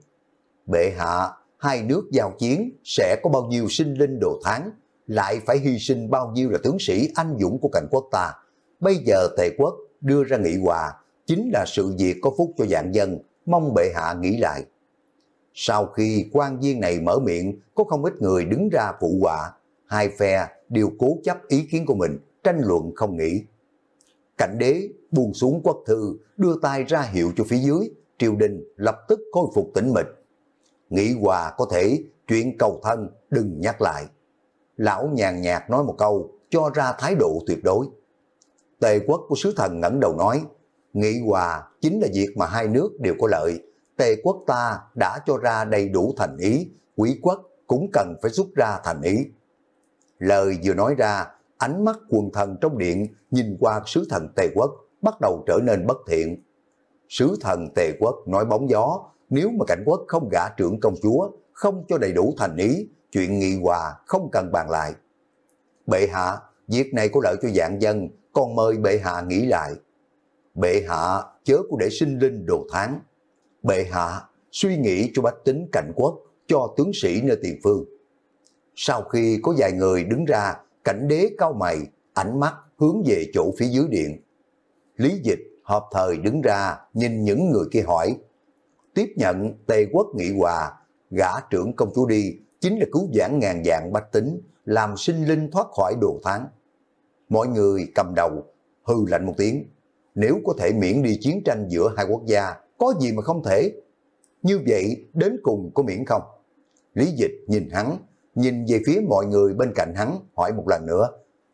bệ hạ, hai nước giao chiến sẽ có bao nhiêu sinh linh đồ tháng, lại phải hy sinh bao nhiêu là tướng sĩ anh dũng của cảnh quốc ta. Bây giờ Tề quốc đưa ra nghị hòa, chính là sự việc có phúc cho dạng dân, mong bệ hạ nghĩ lại. Sau khi quan viên này mở miệng, có không ít người đứng ra phụ họa, hai phe đều cố chấp ý kiến của mình, tranh luận không nghĩ. Cảnh đế buông xuống quốc thư, đưa tay ra hiệu cho phía dưới, triều đình lập tức khôi phục tĩnh mịch, Nghĩ hòa có thể, chuyện cầu thân đừng nhắc lại. Lão nhàn nhạt nói một câu, cho ra thái độ tuyệt đối. Tề quốc của sứ thần ngẩng đầu nói, nghị hòa chính là việc mà hai nước đều có lợi. Tề quốc ta đã cho ra đầy đủ thành ý, quỷ quốc cũng cần phải rút ra thành ý. Lời vừa nói ra, ánh mắt quần thần trong điện nhìn qua sứ thần Tề quốc bắt đầu trở nên bất thiện. Sứ thần Tề quốc nói bóng gió, nếu mà cảnh quốc không gả trưởng công chúa, không cho đầy đủ thành ý, chuyện nghị hòa không cần bàn lại. Bệ hạ, việc này có lợi cho dạng dân, con mời bệ hạ nghĩ lại. Bệ hạ, chớ có để sinh linh đồ tháng. Bệ hạ, suy nghĩ cho bách tính cảnh quốc, cho tướng sĩ nơi tiền phương. Sau khi có vài người đứng ra, cảnh đế cao mày, ánh mắt hướng về chỗ phía dưới điện. Lý dịch hợp thời đứng ra, nhìn những người kia hỏi, tiếp nhận Tề quốc nghị hòa, gã trưởng công chúa đi, chính là cứu giảng ngàn dạng bách tính, làm sinh linh thoát khỏi đồ tháng. Mọi người cầm đầu, hư lạnh một tiếng. Nếu có thể miễn đi chiến tranh giữa hai quốc gia, có gì mà không thể? Như vậy, đến cùng có miễn không? Lý dịch nhìn hắn, nhìn về phía mọi người bên cạnh hắn, hỏi một lần nữa.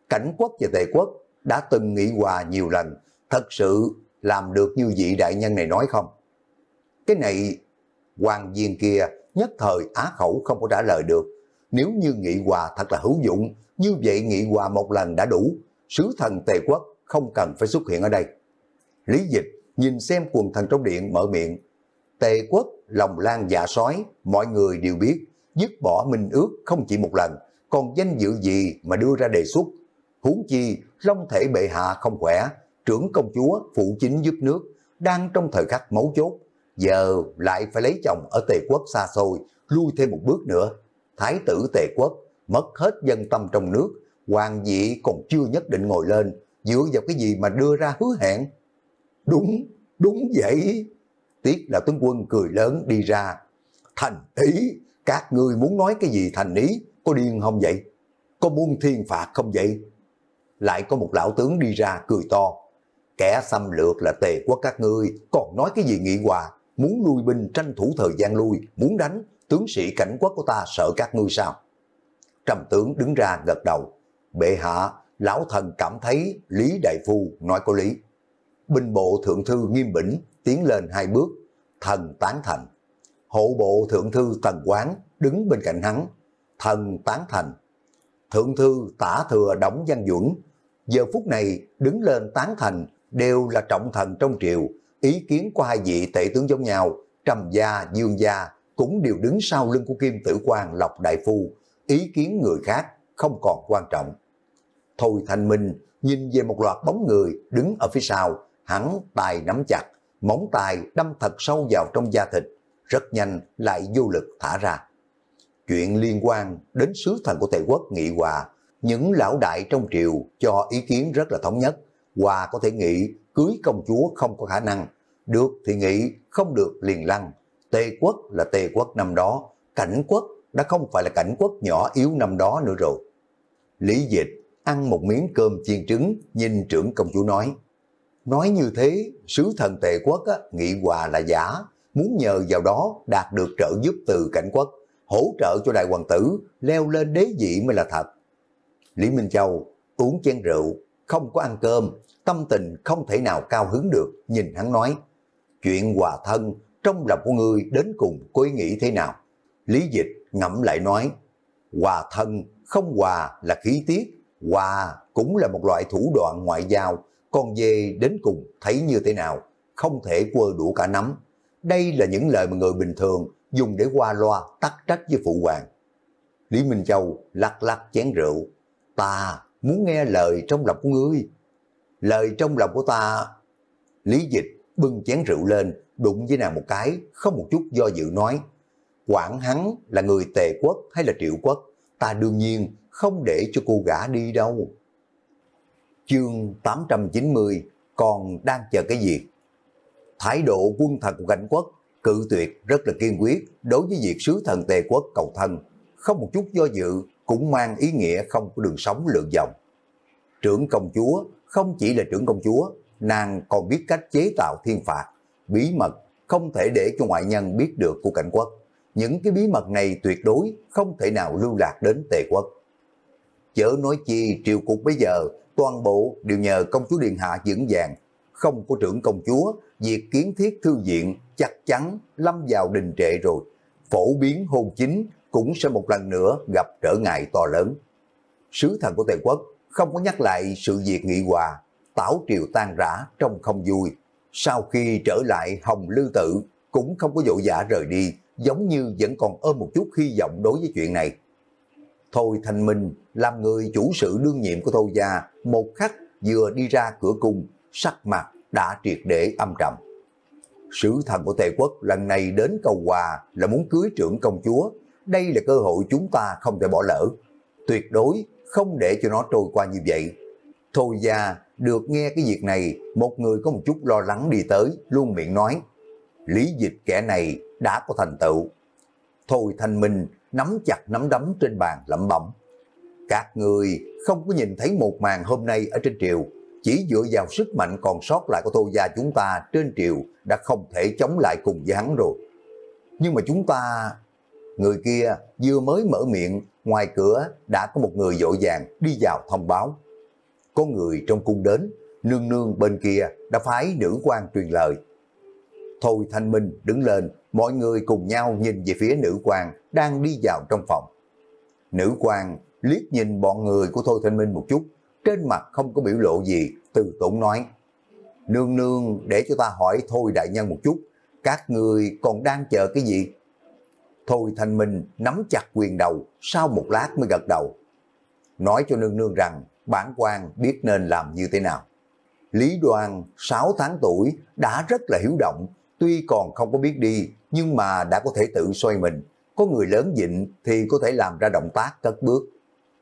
Cảnh quốc và tề quốc đã từng nghị hòa nhiều lần, thật sự làm được như vị đại nhân này nói không? Cái này, quan viên kia nhất thời á khẩu không có trả lời được. Nếu như nghị hòa thật là hữu dụng, như vậy nghị hòa một lần đã đủ, sứ thần Tề Quốc không cần phải xuất hiện ở đây. Lý Dịch nhìn xem quần thần trong điện mở miệng. Tề Quốc, lòng lan dạ sói, mọi người đều biết, dứt bỏ minh ước không chỉ một lần, còn danh dự gì mà đưa ra đề xuất. Huống chi, long thể bệ hạ không khỏe, trưởng công chúa phụ chính giúp nước, đang trong thời khắc mấu chốt, giờ lại phải lấy chồng ở tề quốc xa xôi, lui thêm một bước nữa. Thái tử tề quốc mất hết dân tâm trong nước, hoàng dị còn chưa nhất định ngồi lên, dựa vào cái gì mà đưa ra hứa hẹn. Đúng, đúng vậy. Tiếc là tướng quân cười lớn đi ra. Thành ý, các ngươi muốn nói cái gì thành ý, có điên không vậy? Có muốn thiên phạt không vậy? Lại có một lão tướng đi ra cười to. Kẻ xâm lược là tề quốc các ngươi, còn nói cái gì nghị hòa? muốn lui binh tranh thủ thời gian lui, muốn đánh, tướng sĩ cảnh quốc của ta sợ các ngươi sao? Trầm tướng đứng ra gật đầu, bệ hạ, lão thần cảm thấy Lý Đại Phu nói có lý. Binh bộ thượng thư nghiêm bỉnh, tiến lên hai bước, thần tán thành. Hộ bộ thượng thư tần quán đứng bên cạnh hắn, thần tán thành. Thượng thư tả thừa đóng văn dũng, giờ phút này đứng lên tán thành đều là trọng thần trong triều, ý kiến của hai vị tể tướng giống nhau, Trầm Gia, Dương Gia cũng đều đứng sau lưng của Kim Tử Quang Lộc Đại Phu, ý kiến người khác không còn quan trọng. Thôi Thanh Minh nhìn về một loạt bóng người đứng ở phía sau, hắn tay nắm chặt, móng tay đâm thật sâu vào trong da thịt, rất nhanh lại vô lực thả ra. Chuyện liên quan đến sứ thần của Tây Quốc Nghị Hòa, những lão đại trong triều cho ý kiến rất là thống nhất, Hòa có thể nghĩ cưới công chúa không có khả năng, được thì nghĩ không được liền lăng. Tề quốc là tề quốc năm đó, cảnh quốc đã không phải là cảnh quốc nhỏ yếu năm đó nữa rồi. Lý dịch ăn một miếng cơm chiên trứng, nhìn trưởng công chúa nói. Nói như thế, sứ thần tề quốc á, nghị hòa là giả, muốn nhờ vào đó đạt được trợ giúp từ cảnh quốc, hỗ trợ cho đại hoàng tử leo lên đế vị mới là thật. Lý Minh Châu uống chén rượu, không có ăn cơm, tâm tình không thể nào cao hứng được, nhìn hắn nói, chuyện hòa thân trong lòng của ngươi đến cùng có ý nghĩ thế nào? Lý dịch ngẫm lại nói, hòa thân không hòa là khí tiết, hòa cũng là một loại thủ đoạn ngoại giao, con dê đến cùng thấy như thế nào, không thể quơ đủ cả nắm. Đây là những lời mà người bình thường dùng để qua loa tắc trách với phụ hoàng. Lý Minh Châu lắc lắc chén rượu, ta muốn nghe lời trong lòng của ngươi. Lời trong lòng của ta... Lý dịch bưng chén rượu lên, đụng với nàng một cái, không một chút do dự nói. Quảng hắn là người tề quốc hay là triệu quốc, ta đương nhiên không để cho cô gã đi đâu. Chương 890 còn đang chờ cái gì? Thái độ quân thần của cảnh quốc cự tuyệt rất là kiên quyết đối với việc sứ thần tề quốc cầu thân. Không một chút do dự, cũng mang ý nghĩa không có đường sống lượn vòng. Trưởng công chúa không chỉ là trưởng công chúa, nàng còn biết cách chế tạo thiên phạt, bí mật không thể để cho ngoại nhân biết được của cảnh quốc. Những cái bí mật này tuyệt đối không thể nào lưu lạc đến tề quốc. Chớ nói chi triều cục bây giờ, toàn bộ đều nhờ công chúa Điện Hạ dưỡng vàng. Không có trưởng công chúa, việc kiến thiết thư viện chắc chắn lâm vào đình trệ rồi. Phổ biến hôn chính cũng sẽ một lần nữa gặp trở ngại to lớn. Sứ thần của Tề Quốc không có nhắc lại sự việc nghị hòa, tảo triều tan rã trong không vui. Sau khi trở lại Hồng Lưu Tự cũng không có dỗ vã rời đi, giống như vẫn còn ôm một chút hy vọng đối với chuyện này. Thôi Thanh Minh làm người chủ sự đương nhiệm của Thôi Gia, một khắc vừa đi ra cửa cung, sắc mặt đã triệt để âm trầm. Sứ thần của Tề Quốc lần này đến cầu hòa là muốn cưới trưởng công chúa, đây là cơ hội chúng ta không thể bỏ lỡ. Tuyệt đối không để cho nó trôi qua như vậy. Thôi già, được nghe cái việc này, một người có một chút lo lắng đi tới, luôn miệng nói. Lý dịch kẻ này đã có thành tựu. Thôi thanh minh, nắm chặt nắm đấm trên bàn lẩm bẩm. Các người không có nhìn thấy một màn hôm nay ở trên triều, chỉ dựa vào sức mạnh còn sót lại của Tô Gia chúng ta trên triều đã không thể chống lại cùng với hắn rồi. Nhưng mà chúng ta Người kia vừa mới mở miệng, ngoài cửa đã có một người dội vàng đi vào thông báo. Có người trong cung đến, nương nương bên kia đã phái nữ quan truyền lời. Thôi Thanh Minh đứng lên, mọi người cùng nhau nhìn về phía nữ quan đang đi vào trong phòng. Nữ quan liếc nhìn bọn người của Thôi Thanh Minh một chút, trên mặt không có biểu lộ gì, từ tốn nói. Nương nương để cho ta hỏi Thôi Đại Nhân một chút, các người còn đang chờ cái gì? Thôi Thanh Minh nắm chặt quyền đầu, sau một lát mới gật đầu. Nói cho nương nương rằng, bản quan biết nên làm như thế nào. Lý Đoan, 6 tháng tuổi, đã rất là hiếu động, tuy còn không có biết đi, nhưng mà đã có thể tự xoay mình. Có người lớn dịnh thì có thể làm ra động tác cất bước.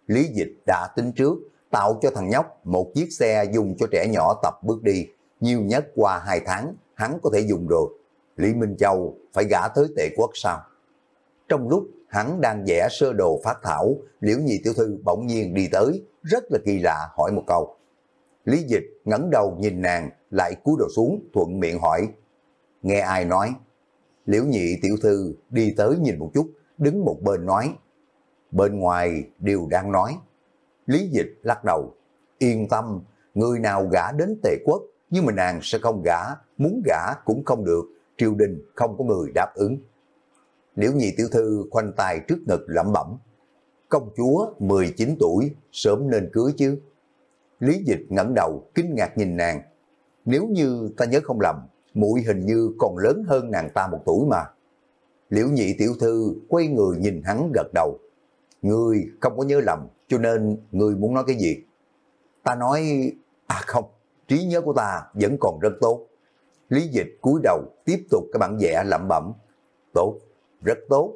Lý Dịch đã tính trước, tạo cho thằng nhóc một chiếc xe dùng cho trẻ nhỏ tập bước đi. Nhiều nhất qua 2 tháng, hắn có thể dùng rồi. Lý Minh Châu phải gã tới tệ quốc sao? Trong lúc hắn đang vẽ sơ đồ phát thảo, Liễu Nhi Tiểu Thư bỗng nhiên đi tới, rất là kỳ lạ hỏi một câu. Lý Dịch ngẩng đầu nhìn nàng, lại cúi đầu xuống, thuận miệng hỏi. Nghe ai nói? Liễu Nhi Tiểu Thư đi tới nhìn một chút, đứng một bên nói. Bên ngoài đều đang nói. Lý Dịch lắc đầu. Yên tâm, người nào gả đến tệ quốc, nhưng mà nàng sẽ không gả, muốn gả cũng không được, triều đình không có người đáp ứng. Liễu Nhị Tiểu Thư khoanh tay trước ngực lẩm bẩm. Công chúa 19 tuổi, sớm nên cưới chứ. Lý Dịch ngẩng đầu, kinh ngạc nhìn nàng. Nếu như ta nhớ không lầm, muội hình như còn lớn hơn nàng ta một tuổi mà. Liễu Nhị Tiểu Thư quay người nhìn hắn gật đầu. người không có nhớ lầm, cho nên người muốn nói cái gì? Ta nói... À không, trí nhớ của ta vẫn còn rất tốt. Lý Dịch cúi đầu tiếp tục cái bản vẽ lẩm bẩm. Tốt, rất tốt.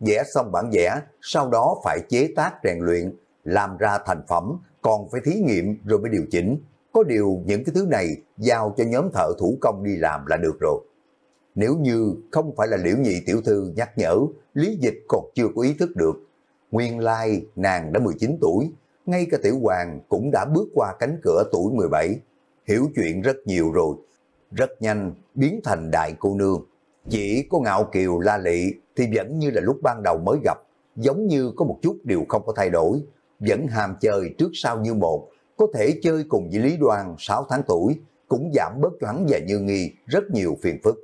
Vẽ xong bản vẽ, sau đó phải chế tác rèn luyện, làm ra thành phẩm, còn phải thí nghiệm rồi mới điều chỉnh. Có điều những cái thứ này giao cho nhóm thợ thủ công đi làm là được rồi. Nếu như không phải là liễu nhị tiểu thư nhắc nhở, lý dịch còn chưa có ý thức được. Nguyên lai nàng đã 19 tuổi, ngay cả tiểu hoàng cũng đã bước qua cánh cửa tuổi 17. Hiểu chuyện rất nhiều rồi, rất nhanh biến thành đại cô nương. Chỉ có ngạo kiều la lị thì vẫn như là lúc ban đầu mới gặp, giống như có một chút điều không có thay đổi, vẫn hàm chơi trước sau như một, có thể chơi cùng với Lý Đoan 6 tháng tuổi, cũng giảm bớt cho hắn và Như Nghi rất nhiều phiền phức.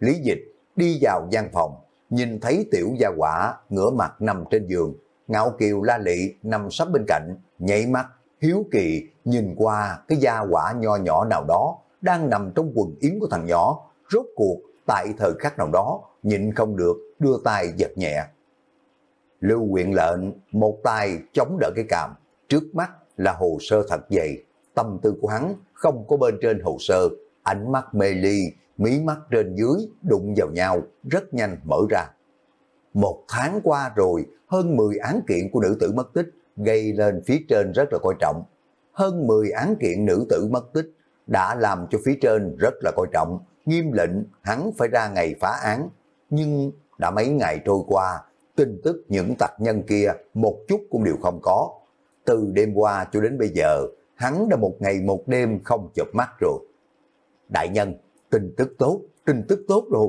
Lý Dịch đi vào gian phòng, nhìn thấy tiểu gia quả ngửa mặt nằm trên giường, ngạo kiều la lị nằm sắp bên cạnh, nhảy mắt, hiếu kỳ nhìn qua cái gia quả nho nhỏ nào đó đang nằm trong quần yếm của thằng nhỏ, rốt cuộc tại thời khắc nào đó, nhìn không được, đưa tay giật nhẹ. Lưu quyện lệnh, một tay chống đỡ cái càm, trước mắt là hồ sơ thật dày, tâm tư của hắn không có bên trên hồ sơ, ánh mắt mê ly, mí mắt trên dưới đụng vào nhau, rất nhanh mở ra. Một tháng qua rồi, hơn 10 án kiện của nữ tử mất tích gây lên phía trên rất là coi trọng. Hơn 10 án kiện nữ tử mất tích đã làm cho phía trên rất là coi trọng, nghiêm lệnh hắn phải ra ngày phá án. Nhưng đã mấy ngày trôi qua, tin tức những tặc nhân kia một chút cũng đều không có. Từ đêm qua cho đến bây giờ, hắn đã một ngày một đêm không chợp mắt rồi. Đại nhân, tin tức tốt, tin tức tốt rồi.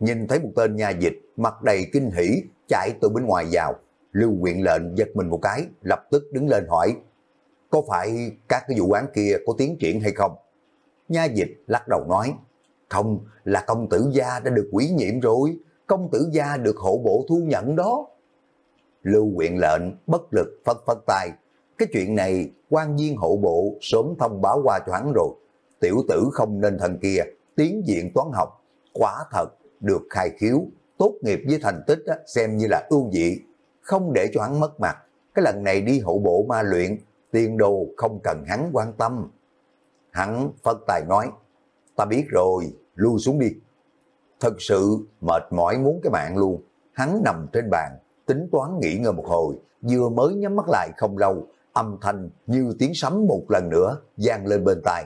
Nhìn thấy một tên nha dịch mặt đầy kinh hỉ chạy từ bên ngoài vào. Lưu quyện lệnh giật mình một cái, lập tức đứng lên hỏi, có phải các cái vụ án kia có tiến triển hay không? Nha dịch lắc đầu nói, không, là công tử gia đã được quỷ nhiệm rồi, công tử gia được hộ bộ thu nhận đó. Lưu quyện lệnh bất lực phất phất tay. Cái chuyện này quan viên hộ bộ sớm thông báo qua cho hắn rồi. Tiểu tử không nên thần kia, tiến diện toán học, quả thật được khai khiếu, tốt nghiệp với thành tích xem như là ưu dị, không để cho hắn mất mặt. Cái lần này đi hộ bộ ma luyện, tiền đồ không cần hắn quan tâm. Hắn phất tài nói, ta biết rồi, lui xuống đi. Thật sự mệt mỏi muốn cái mạng luôn, hắn nằm trên bàn, tính toán nghỉ ngơi một hồi, vừa mới nhắm mắt lại không lâu, âm thanh như tiếng sấm một lần nữa vang lên bên tai.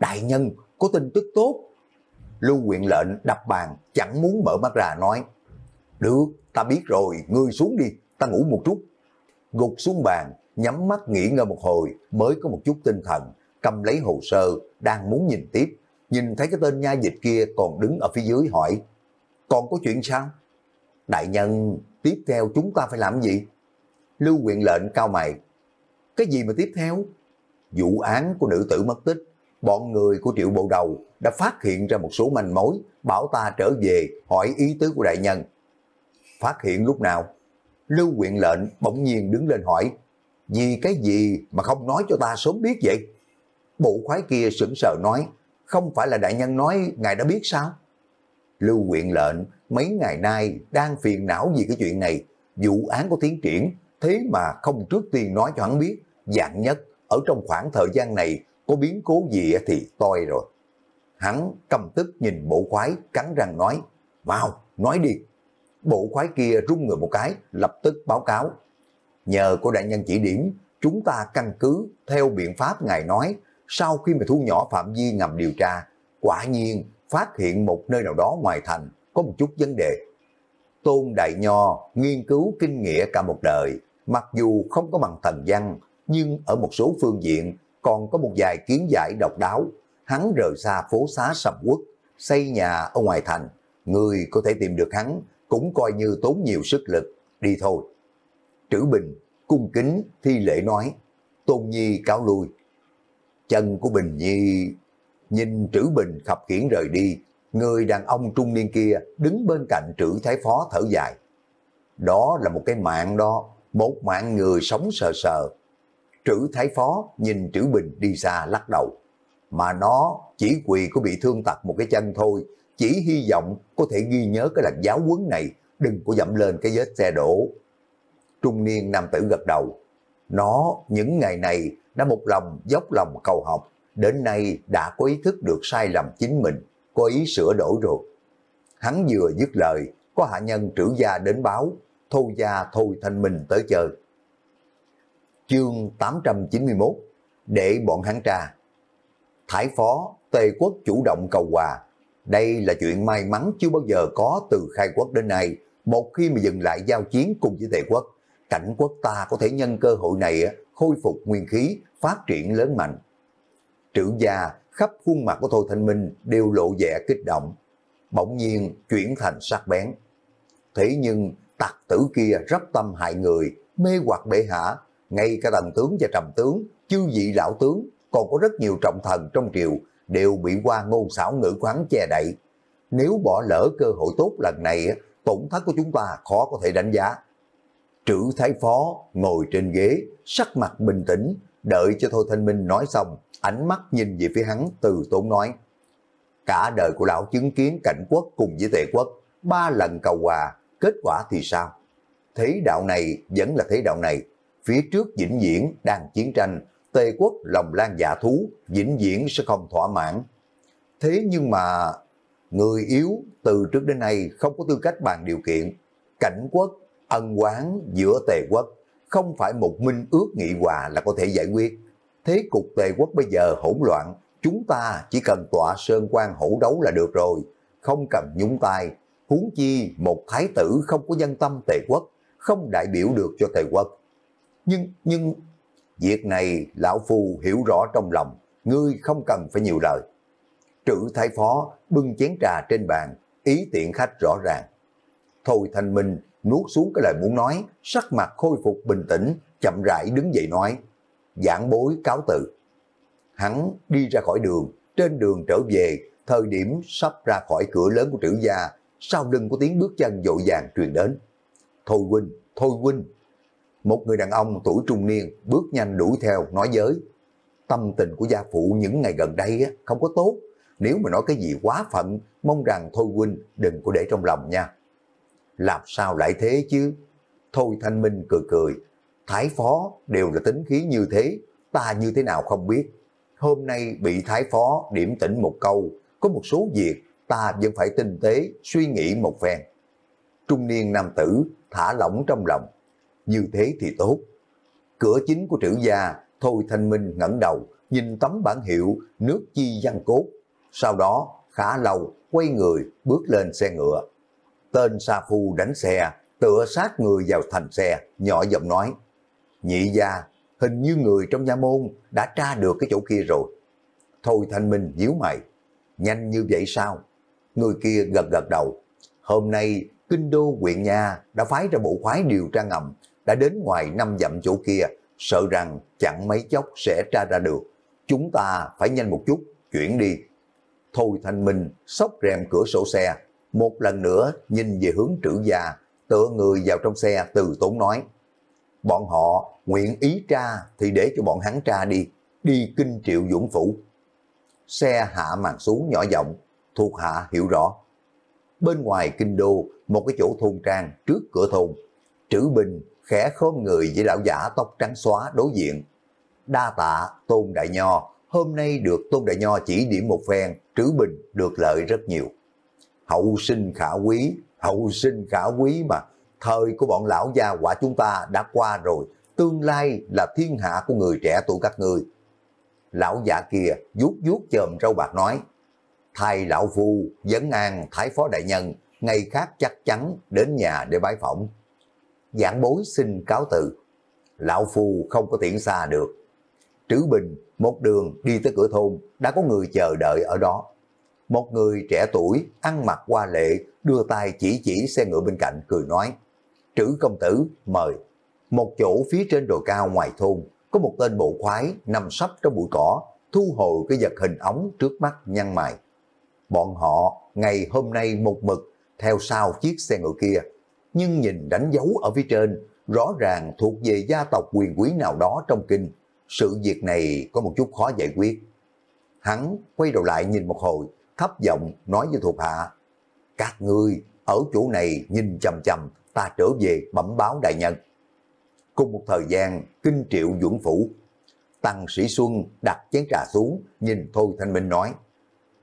Đại nhân, có tin tức tốt. Lưu quyện lệnh đập bàn, chẳng muốn mở mắt ra nói. Được, ta biết rồi, ngươi xuống đi, ta ngủ một chút. Gục xuống bàn, nhắm mắt nghỉ ngơi một hồi mới có một chút tinh thần, cầm lấy hồ sơ, đang muốn nhìn tiếp nhìn thấy cái tên nha dịch kia còn đứng ở phía dưới hỏi, còn có chuyện sao? Đại nhân, tiếp theo chúng ta phải làm gì? Lưu quyền lệnh cao mày. Cái gì mà tiếp theo? Vụ án của nữ tử mất tích, bọn người của triệu bộ đầu đã phát hiện ra một số manh mối, bảo ta trở về hỏi ý tứ của đại nhân. Phát hiện lúc nào? Lưu quyền lệnh bỗng nhiên đứng lên hỏi, vì cái gì mà không nói cho ta sớm biết vậy? Bộ khoái kia sững sờ nói, không phải là đại nhân nói ngài đã biết sao? Lưu quyện lệnh mấy ngày nay đang phiền não vì cái chuyện này, vụ án có tiến triển, thế mà không trước tiên nói cho hắn biết, dạng nhất ở trong khoảng thời gian này có biến cố gì thì toi rồi. Hắn cầm tức nhìn bộ khoái cắn răng nói, mau, nói đi. Bộ khoái kia rung người một cái, lập tức báo cáo. Nhờ của đại nhân chỉ điểm, chúng ta căn cứ theo biện pháp ngài nói sau khi mà thu nhỏ Phạm vi ngầm điều tra, quả nhiên phát hiện một nơi nào đó ngoài thành có một chút vấn đề. Tôn Đại Nho nghiên cứu kinh nghĩa cả một đời, mặc dù không có bằng thần văn, nhưng ở một số phương diện còn có một vài kiến giải độc đáo. Hắn rời xa phố xá sầm quốc, xây nhà ở ngoài thành, người có thể tìm được hắn cũng coi như tốn nhiều sức lực, đi thôi. Trữ Bình cung kính thi lễ nói, Tôn Nhi cáo lui. Chân của Bình Nhi nhìn Trữ Bình khập khiển rời đi, người đàn ông trung niên kia đứng bên cạnh Trữ Thái Phó thở dài. Đó là một cái mạng đó, một mạng người sống sờ sờ. Trữ Thái Phó nhìn Trữ Bình đi xa lắc đầu. Mà nó chỉ quỳ có bị thương tật một cái chân thôi, chỉ hy vọng có thể ghi nhớ cái lần giáo quấn này, đừng có dẫm lên cái vết xe đổ. Trung niên nam tử gật đầu, nó những ngày này đã một lòng dốc lòng cầu học, đến nay đã có ý thức được sai lầm chính mình, có ý sửa đổi rồi. Hắn vừa dứt lời, có hạ nhân trữ gia đến báo, thô gia thôi thanh minh tới chơi. Chương 891 Để bọn hắn tra Thái phó, Tề quốc chủ động cầu hòa. Đây là chuyện may mắn chưa bao giờ có từ khai quốc đến nay, một khi mà dừng lại giao chiến cùng với Tề quốc cảnh quốc ta có thể nhân cơ hội này khôi phục nguyên khí, phát triển lớn mạnh. Trưởng gia khắp khuôn mặt của Thôi Thanh Minh đều lộ vẻ kích động, bỗng nhiên chuyển thành sắc bén. Thế nhưng tặc tử kia rất tâm hại người, mê hoặc bệ hạ, ngay cả tần tướng và trầm tướng, chư vị lão tướng, còn có rất nhiều trọng thần trong triều đều bị qua ngôn xảo ngữ quán che đậy. Nếu bỏ lỡ cơ hội tốt lần này, tổn thất của chúng ta khó có thể đánh giá. Trữ Thái Phó ngồi trên ghế, sắc mặt bình tĩnh, đợi cho Thôi Thanh Minh nói xong, ánh mắt nhìn về phía hắn từ tốn nói. Cả đời của lão chứng kiến cảnh quốc cùng với tệ quốc, ba lần cầu hòa, kết quả thì sao? Thế đạo này vẫn là thế đạo này, phía trước vĩnh viễn đang chiến tranh, tề quốc lòng lan giả dạ thú, vĩnh viễn sẽ không thỏa mãn. Thế nhưng mà người yếu từ trước đến nay không có tư cách bàn điều kiện, cảnh quốc ân quán giữa tề quốc không phải một minh ước nghị hòa là có thể giải quyết. Thế cục tề quốc bây giờ hỗn loạn, chúng ta chỉ cần tọa sơn quan hổ đấu là được rồi, không cần nhúng tay. Huống chi một thái tử không có dân tâm tề quốc, không đại biểu được cho tề quốc. Nhưng, nhưng, việc này lão phu hiểu rõ trong lòng, ngươi không cần phải nhiều lời. Trữ thái phó bưng chén trà trên bàn, ý tiện khách rõ ràng. Thôi thanh minh nuốt xuống cái lời muốn nói, sắc mặt khôi phục bình tĩnh, chậm rãi đứng dậy nói, giảng bối cáo từ. Hắn đi ra khỏi đường, trên đường trở về, thời điểm sắp ra khỏi cửa lớn của trữ gia, sau lưng có tiếng bước chân dội vàng truyền đến. Thôi huynh, thôi huynh. Một người đàn ông tuổi trung niên bước nhanh đuổi theo nói giới. Tâm tình của gia phụ những ngày gần đây không có tốt. Nếu mà nói cái gì quá phận, mong rằng thôi huynh đừng có để trong lòng nha làm sao lại thế chứ? Thôi Thanh Minh cười cười, Thái Phó đều là tính khí như thế, ta như thế nào không biết. Hôm nay bị Thái Phó điểm tỉnh một câu, có một số việc ta vẫn phải tinh tế suy nghĩ một phen. Trung niên nam tử thả lỏng trong lòng, như thế thì tốt. Cửa chính của trữ gia, Thôi Thanh Minh ngẩng đầu, nhìn tấm bản hiệu nước chi văn cốt. Sau đó, khả lầu quay người bước lên xe ngựa tên Sa Phu đánh xe, tựa sát người vào thành xe, nhỏ giọng nói. Nhị gia, hình như người trong nha môn đã tra được cái chỗ kia rồi. Thôi Thanh Minh díu mày, nhanh như vậy sao? Người kia gật gật đầu, hôm nay kinh đô huyện nha đã phái ra bộ khoái điều tra ngầm, đã đến ngoài năm dặm chỗ kia, sợ rằng chẳng mấy chốc sẽ tra ra được. Chúng ta phải nhanh một chút, chuyển đi. Thôi Thanh Minh sốc rèm cửa sổ xe, một lần nữa nhìn về hướng trữ già, tựa người vào trong xe từ tốn nói. Bọn họ nguyện ý tra thì để cho bọn hắn tra đi, đi kinh triệu dũng phủ. Xe hạ màn xuống nhỏ giọng, thuộc hạ hiểu rõ. Bên ngoài kinh đô, một cái chỗ thôn trang trước cửa thôn, trữ bình khẽ khom người với lão giả tóc trắng xóa đối diện. Đa tạ Tôn Đại Nho, hôm nay được Tôn Đại Nho chỉ điểm một phen, trữ bình được lợi rất nhiều hậu sinh khả quý, hậu sinh khả quý mà, thời của bọn lão gia quả chúng ta đã qua rồi, tương lai là thiên hạ của người trẻ tuổi các người Lão giả kia vuốt vuốt chòm râu bạc nói, thay lão phu, vấn an, thái phó đại nhân, ngày khác chắc chắn đến nhà để bái phỏng. Giảng bối xin cáo từ, lão phu không có tiện xa được. Trữ Bình một đường đi tới cửa thôn, đã có người chờ đợi ở đó. Một người trẻ tuổi, ăn mặc qua lệ, đưa tay chỉ chỉ xe ngựa bên cạnh, cười nói. Trữ công tử, mời. Một chỗ phía trên đồi cao ngoài thôn, có một tên bộ khoái nằm sắp trong bụi cỏ, thu hồi cái vật hình ống trước mắt nhăn mày. Bọn họ ngày hôm nay một mực theo sau chiếc xe ngựa kia, nhưng nhìn đánh dấu ở phía trên, rõ ràng thuộc về gia tộc quyền quý nào đó trong kinh. Sự việc này có một chút khó giải quyết. Hắn quay đầu lại nhìn một hồi, thấp giọng nói với thuộc hạ, các ngươi ở chỗ này nhìn chầm chầm, ta trở về bẩm báo đại nhân. Cùng một thời gian, kinh triệu dưỡng phủ, Tăng Sĩ Xuân đặt chén trà xuống, nhìn Thôi Thanh Minh nói,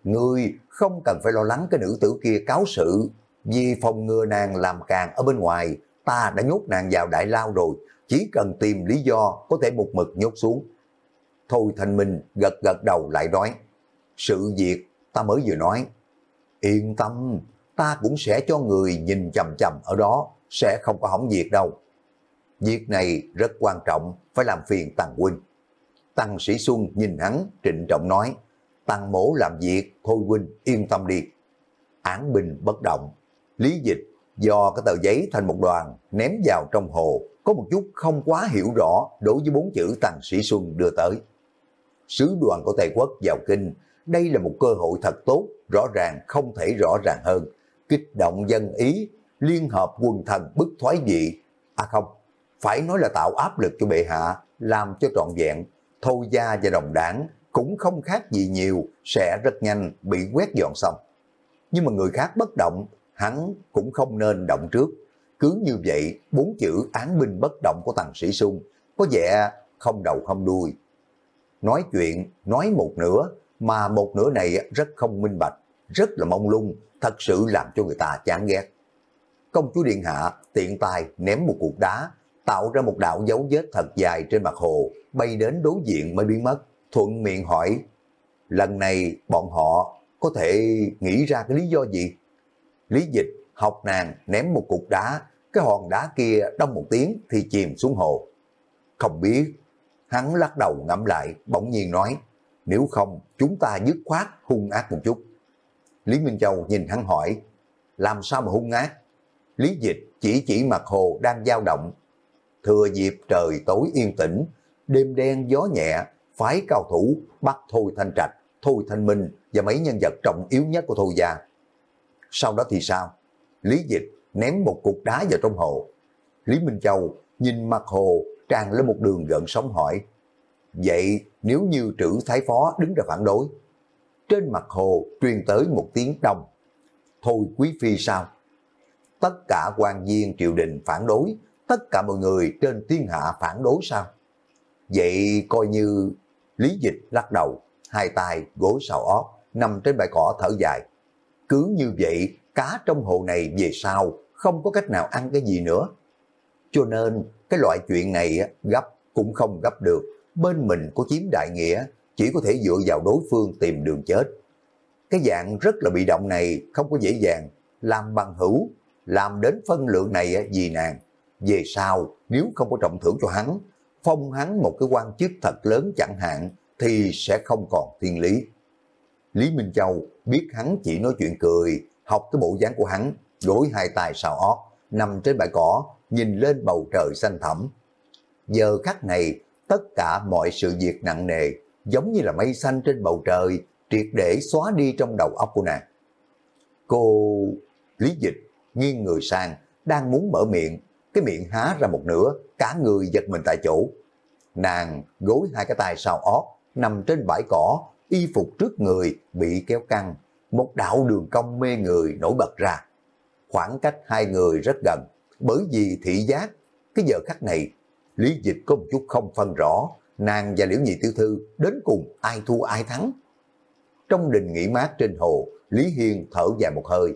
ngươi không cần phải lo lắng cái nữ tử kia cáo sự, vì phòng ngừa nàng làm càng ở bên ngoài, ta đã nhốt nàng vào đại lao rồi, chỉ cần tìm lý do có thể một mực nhốt xuống. Thôi Thanh Minh gật gật đầu lại nói, sự việc ta mới vừa nói. Yên tâm, ta cũng sẽ cho người nhìn chầm chầm ở đó, sẽ không có hỏng việc đâu. Việc này rất quan trọng, phải làm phiền Tăng Huynh. Tăng Sĩ Xuân nhìn hắn, trịnh trọng nói, Tăng mổ làm việc, thôi Huynh yên tâm đi. Án Bình bất động, lý dịch do cái tờ giấy thành một đoàn ném vào trong hồ, có một chút không quá hiểu rõ đối với bốn chữ Tăng Sĩ Xuân đưa tới. Sứ đoàn của Tây Quốc vào kinh đây là một cơ hội thật tốt, rõ ràng không thể rõ ràng hơn. Kích động dân ý, liên hợp quân thần bức thoái dị. À không, phải nói là tạo áp lực cho bệ hạ, làm cho trọn vẹn. Thô gia và đồng đảng cũng không khác gì nhiều, sẽ rất nhanh bị quét dọn xong. Nhưng mà người khác bất động, hắn cũng không nên động trước. Cứ như vậy, bốn chữ án binh bất động của tàng Sĩ Sung có vẻ không đầu không đuôi. Nói chuyện, nói một nửa, mà một nửa này rất không minh bạch, rất là mông lung, thật sự làm cho người ta chán ghét. Công chúa Điện Hạ tiện tay ném một cục đá, tạo ra một đạo dấu vết thật dài trên mặt hồ, bay đến đối diện mới biến mất, thuận miệng hỏi, lần này bọn họ có thể nghĩ ra cái lý do gì? Lý dịch học nàng ném một cục đá, cái hòn đá kia đông một tiếng thì chìm xuống hồ. Không biết, hắn lắc đầu ngẫm lại, bỗng nhiên nói, nếu không chúng ta dứt khoát hung ác một chút. Lý Minh Châu nhìn hắn hỏi, làm sao mà hung ác? Lý Dịch chỉ chỉ mặt hồ đang dao động. Thừa dịp trời tối yên tĩnh, đêm đen gió nhẹ, phái cao thủ bắt Thôi Thanh Trạch, Thôi Thanh Minh và mấy nhân vật trọng yếu nhất của Thôi Gia. Sau đó thì sao? Lý Dịch ném một cục đá vào trong hồ. Lý Minh Châu nhìn mặt hồ tràn lên một đường gợn sóng hỏi, Vậy nếu như trưởng thái phó đứng ra phản đối? Trên mặt hồ truyền tới một tiếng đồng. Thôi quý phi sao? Tất cả quan viên triều đình phản đối, tất cả mọi người trên thiên hạ phản đối sao? Vậy coi như lý dịch lắc đầu, hai tay gối sào óc nằm trên bãi cỏ thở dài. Cứ như vậy, cá trong hồ này về sau không có cách nào ăn cái gì nữa. Cho nên cái loại chuyện này gấp cũng không gấp được, bên mình có chiếm đại nghĩa, chỉ có thể dựa vào đối phương tìm đường chết. Cái dạng rất là bị động này không có dễ dàng, làm bằng hữu, làm đến phân lượng này vì nàng. Về sau, nếu không có trọng thưởng cho hắn, phong hắn một cái quan chức thật lớn chẳng hạn, thì sẽ không còn thiên lý. Lý Minh Châu biết hắn chỉ nói chuyện cười, học cái bộ dáng của hắn, gối hai tay xào ót, nằm trên bãi cỏ, nhìn lên bầu trời xanh thẳm. Giờ khắc này, tất cả mọi sự việc nặng nề, giống như là mây xanh trên bầu trời, triệt để xóa đi trong đầu óc của nàng. Cô Lý Dịch nghiêng người sang, đang muốn mở miệng, cái miệng há ra một nửa, cả người giật mình tại chỗ. Nàng gối hai cái tay sau óc nằm trên bãi cỏ, y phục trước người bị kéo căng, một đạo đường cong mê người nổi bật ra. Khoảng cách hai người rất gần, bởi vì thị giác, cái giờ khắc này Lý Dịch có một chút không phân rõ, nàng và Liễu Nhị Tiểu Thư đến cùng ai thua ai thắng. Trong đình nghỉ mát trên hồ, Lý Hiên thở dài một hơi.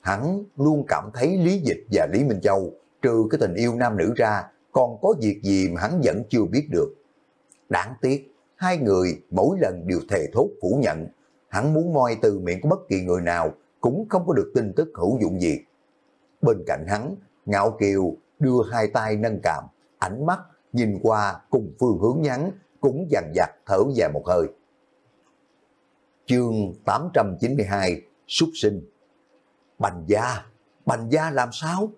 Hắn luôn cảm thấy Lý Dịch và Lý Minh Châu, trừ cái tình yêu nam nữ ra, còn có việc gì mà hắn vẫn chưa biết được. Đáng tiếc, hai người mỗi lần đều thề thốt phủ nhận. Hắn muốn moi từ miệng của bất kỳ người nào cũng không có được tin tức hữu dụng gì. Bên cạnh hắn, Ngạo Kiều đưa hai tay nâng cằm ánh mắt nhìn qua cùng phương hướng nhắn, cũng dằn dặt thở dài một hơi. Chương 892 Súc sinh Bành gia, bành gia làm sao?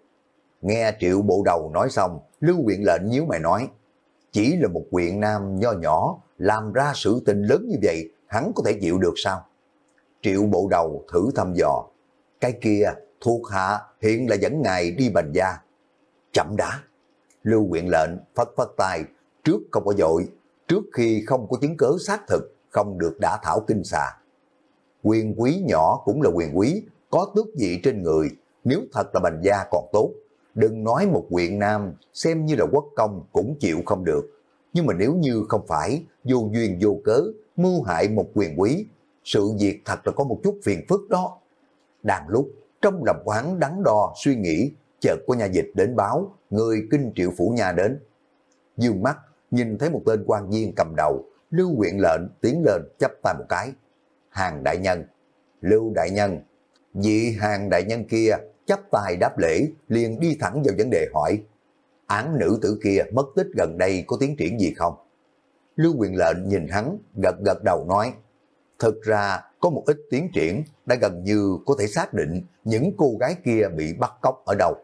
Nghe triệu bộ đầu nói xong, Lưu quyện lệnh nhíu mày nói, chỉ là một quyện nam nho nhỏ, làm ra sự tình lớn như vậy, hắn có thể chịu được sao? Triệu bộ đầu thử thăm dò, cái kia thuộc hạ hiện là dẫn ngài đi bành gia. Chậm đã, Lưu quyện lệnh phất phất tay, trước không có dội, trước khi không có chứng cứ xác thực, không được đả thảo kinh xà. Quyền quý nhỏ cũng là quyền quý, có tước vị trên người, nếu thật là bành gia còn tốt. Đừng nói một quyền nam, xem như là quốc công cũng chịu không được. Nhưng mà nếu như không phải, dù duyên vô cớ, mưu hại một quyền quý, sự việc thật là có một chút phiền phức đó. Đang lúc, trong lòng quán đắn đo suy nghĩ chợt có nhà dịch đến báo, người kinh triệu phủ nhà đến. Dương mắt, nhìn thấy một tên quan viên cầm đầu, lưu quyện lệnh tiến lên chấp tay một cái. Hàng đại nhân, lưu đại nhân, vị hàng đại nhân kia chấp tay đáp lễ liền đi thẳng vào vấn đề hỏi. Án nữ tử kia mất tích gần đây có tiến triển gì không? Lưu quyền lệnh nhìn hắn, gật gật đầu nói. Thực ra có một ít tiến triển đã gần như có thể xác định những cô gái kia bị bắt cóc ở đâu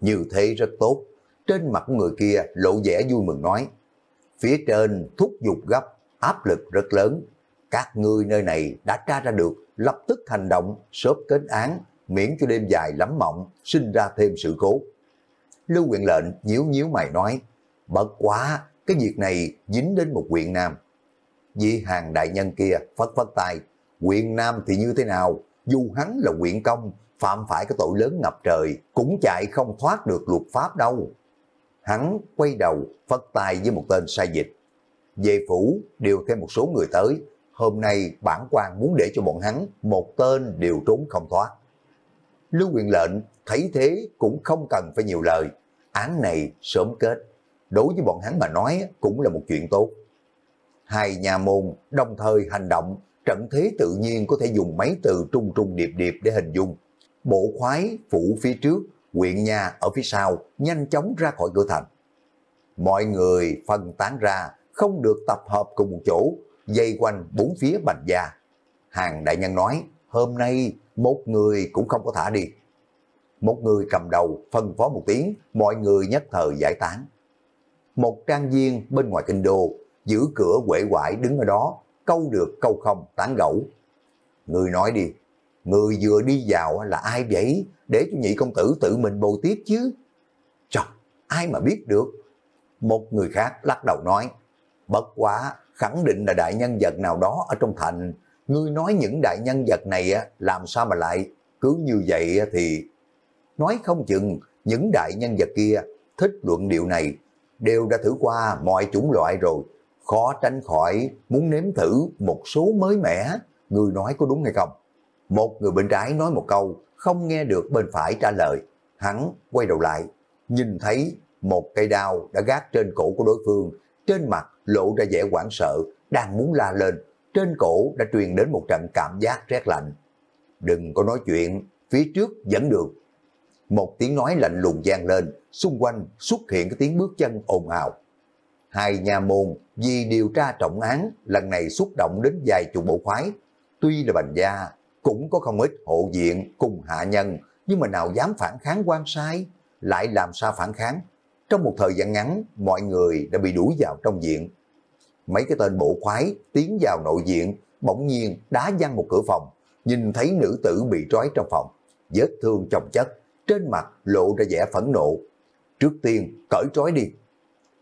như thế rất tốt. Trên mặt người kia lộ vẻ vui mừng nói, phía trên thúc giục gấp, áp lực rất lớn. Các ngươi nơi này đã tra ra được, lập tức hành động, sớp kết án, miễn cho đêm dài lắm mộng, sinh ra thêm sự cố. Lưu quyện lệnh nhíu nhíu mày nói, bất quá, cái việc này dính đến một quyện nam. vì hàng đại nhân kia phất phất tay, quyện nam thì như thế nào, dù hắn là quyện công phạm phải cái tội lớn ngập trời, cũng chạy không thoát được luật pháp đâu. Hắn quay đầu, phất tay với một tên sai dịch. Về phủ, điều thêm một số người tới, hôm nay bản quan muốn để cho bọn hắn một tên đều trốn không thoát. Lưu quyền lệnh thấy thế cũng không cần phải nhiều lời, án này sớm kết, đối với bọn hắn mà nói cũng là một chuyện tốt. Hai nhà môn đồng thời hành động, trận thế tự nhiên có thể dùng mấy từ trung trung điệp điệp để hình dung bộ khoái phủ phía trước, quyện nhà ở phía sau, nhanh chóng ra khỏi cửa thành. Mọi người phân tán ra, không được tập hợp cùng một chỗ, dây quanh bốn phía bành gia. Hàng đại nhân nói, hôm nay một người cũng không có thả đi. Một người cầm đầu, phân phó một tiếng, mọi người nhất thời giải tán. Một trang viên bên ngoài kinh đô, giữ cửa quệ quải đứng ở đó, câu được câu không tán gẫu. Người nói đi, Người vừa đi vào là ai vậy? Để cho nhị công tử tự mình bồi tiếp chứ. Chọc ai mà biết được? Một người khác lắc đầu nói. Bất quá, khẳng định là đại nhân vật nào đó ở trong thành. Ngươi nói những đại nhân vật này làm sao mà lại cứ như vậy thì... Nói không chừng, những đại nhân vật kia thích luận điệu này đều đã thử qua mọi chủng loại rồi. Khó tránh khỏi muốn nếm thử một số mới mẻ. Người nói có đúng hay không? Một người bên trái nói một câu, không nghe được bên phải trả lời. Hắn quay đầu lại, nhìn thấy một cây đao đã gác trên cổ của đối phương, trên mặt lộ ra vẻ hoảng sợ, đang muốn la lên. Trên cổ đã truyền đến một trận cảm giác rét lạnh. Đừng có nói chuyện, phía trước vẫn được. Một tiếng nói lạnh lùng gian lên, xung quanh xuất hiện cái tiếng bước chân ồn ào. Hai nhà môn vì điều tra trọng án lần này xúc động đến vài chục bộ khoái. Tuy là bành gia cũng có không ít hộ diện cùng hạ nhân, nhưng mà nào dám phản kháng quan sai, lại làm sao phản kháng. Trong một thời gian ngắn, mọi người đã bị đuổi vào trong diện. Mấy cái tên bộ khoái tiến vào nội diện, bỗng nhiên đá văng một cửa phòng, nhìn thấy nữ tử bị trói trong phòng, vết thương chồng chất, trên mặt lộ ra vẻ phẫn nộ. Trước tiên, cởi trói đi.